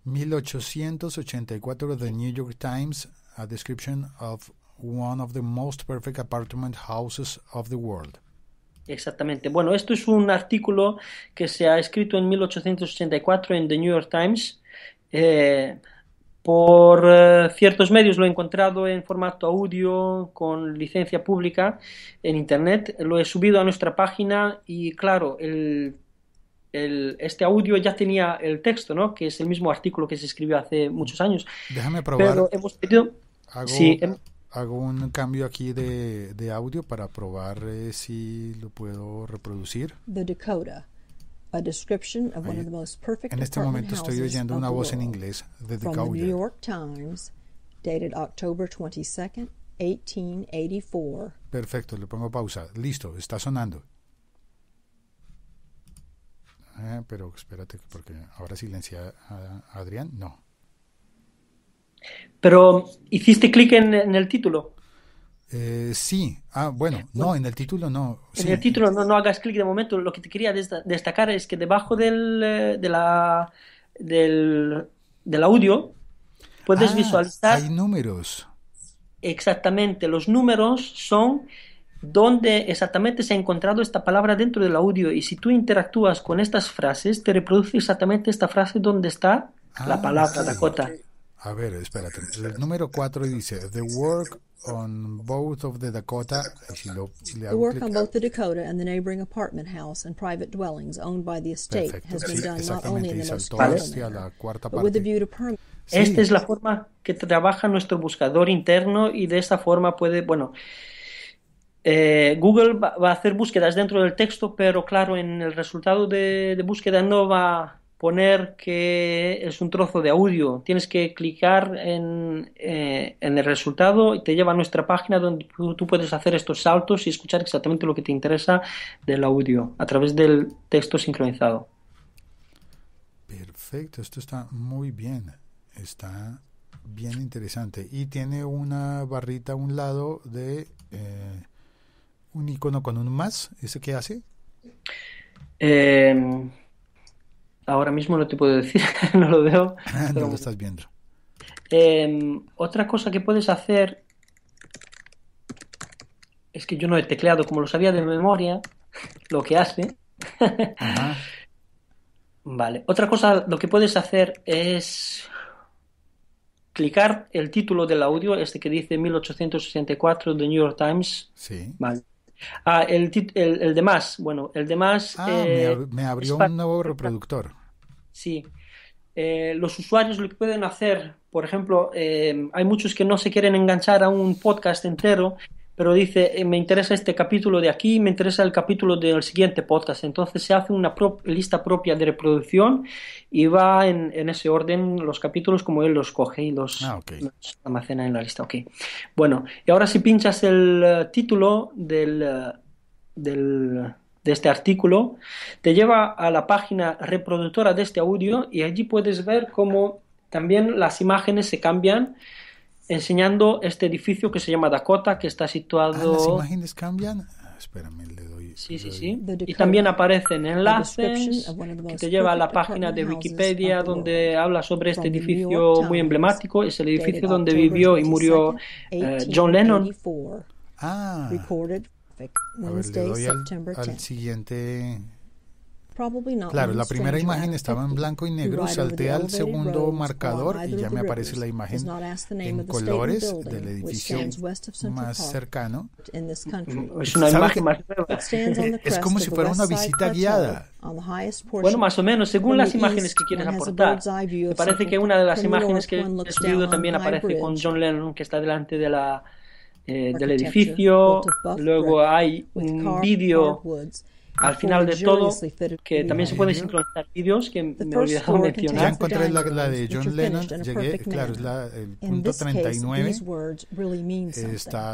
1884 de New York Times description the Exactamente. Bueno, esto es un artículo que se ha escrito en 1884 en The New York Times. Eh, por eh, ciertos medios lo he encontrado en formato audio con licencia pública en Internet. Lo he subido a nuestra página y claro, este audio ya tenía el texto, ¿no? Que es el mismo artículo que se escribió hace muchos años. Déjame probar. Pero hemos pedido... Em, hago, un cambio aquí de, audio para probar eh, si lo puedo reproducir. en este momento estoy oyendo una voz en inglés de Dakota. the 22 1884. Perfecto, le pongo pausa. Listo, está sonando. Eh, pero espérate, porque ahora silencia a Adrián. No, pero, ¿hiciste clic en, el título? Eh, sí, ah, bueno, no, en el título no. En el título no, no hagas clic de momento. Lo que te quería destacar es que debajo del, eh, de la, del, audio puedes ah, visualizar. Hay números. Exactamente, los números son donde exactamente se ha encontrado esta palabra dentro del audio y si tú interactúas con estas frases, te reproduce exactamente esta frase donde está la ah, palabra Dakota. A ver, espérate. El número 4 dice The work on both of the Dakota. the work on both the Dakota and the neighboring apartment house and private dwellings owned by the estate has been done not only in the most ¿Vale? parte. with a view to permanent. Esta es la forma que trabaja nuestro buscador interno y de esta forma puede, bueno, eh, Google va, va, a hacer búsquedas dentro del texto, pero claro, en el resultado de, de búsqueda no va poner que es un trozo de audio. Tienes que clicar en, eh, en, el resultado y te lleva a nuestra página donde tú puedes hacer estos saltos y escuchar exactamente lo que te interesa del audio a través del texto sincronizado. Perfecto, esto está muy bien. Está bien interesante. Y tiene una barrita a un lado de eh, un icono con un más. ¿Ese qué hace? Eh, ahora mismo no te puedo decir, no lo veo. Ah, no lo estás viendo. Em, otra cosa que puedes hacer es que yo no he tecleado como lo sabía de memoria lo que hace. Vale. Otra cosa, lo que puedes hacer es clicar el título del audio, este que dice 1864 de New York Times. Sí. Vale. Ah, el, el, el bueno, el demás ah, me, eh, abrió un nuevo reproductor. Sí. Eh, los usuarios lo que pueden hacer, por ejemplo, eh, hay muchos que no se quieren enganchar a un podcast entero pero dice, eh, me interesa este capítulo de aquí, me interesa el capítulo del siguiente podcast. Entonces se hace una lista propia de reproducción y va en, ese orden los capítulos como él los coge y ah, los, almacena en la lista. Okay. Bueno, y ahora si pinchas el eh, título eh, del, de este artículo, te lleva a la página reproductora de este audio y allí puedes ver cómo también las imágenes se cambian enseñando este edificio que se llama Dakota, que está situado... Ah, las imágenes cambian. Ah, espérame, le doy... Y también aparecen enlaces que te lleva a la página de Wikipedia donde habla sobre este edificio muy emblemático. Es el edificio donde vivió y murió eh, John Lennon. Ah. A ver, al siguiente Claro, la primera imagen estaba en blanco y negro, salté al segundo marcador y ya me aparece la imagen en colores del edificio más cercano. Mm, es una imagen más nueva. Eh, es como si fuera una visita guiada. Bueno, más o menos, según las imágenes que quieres aportar. Me parece que una de las imágenes que he subido también aparece con John Lennon que está delante de la, eh, del edificio. Luego hay un vídeo al final de todo, que también se pueden sincronizar vídeos, que me he olvidado mencionar. Ya encontré la, de John Lennon, llegué, claro, es la, el punto 39, eh, está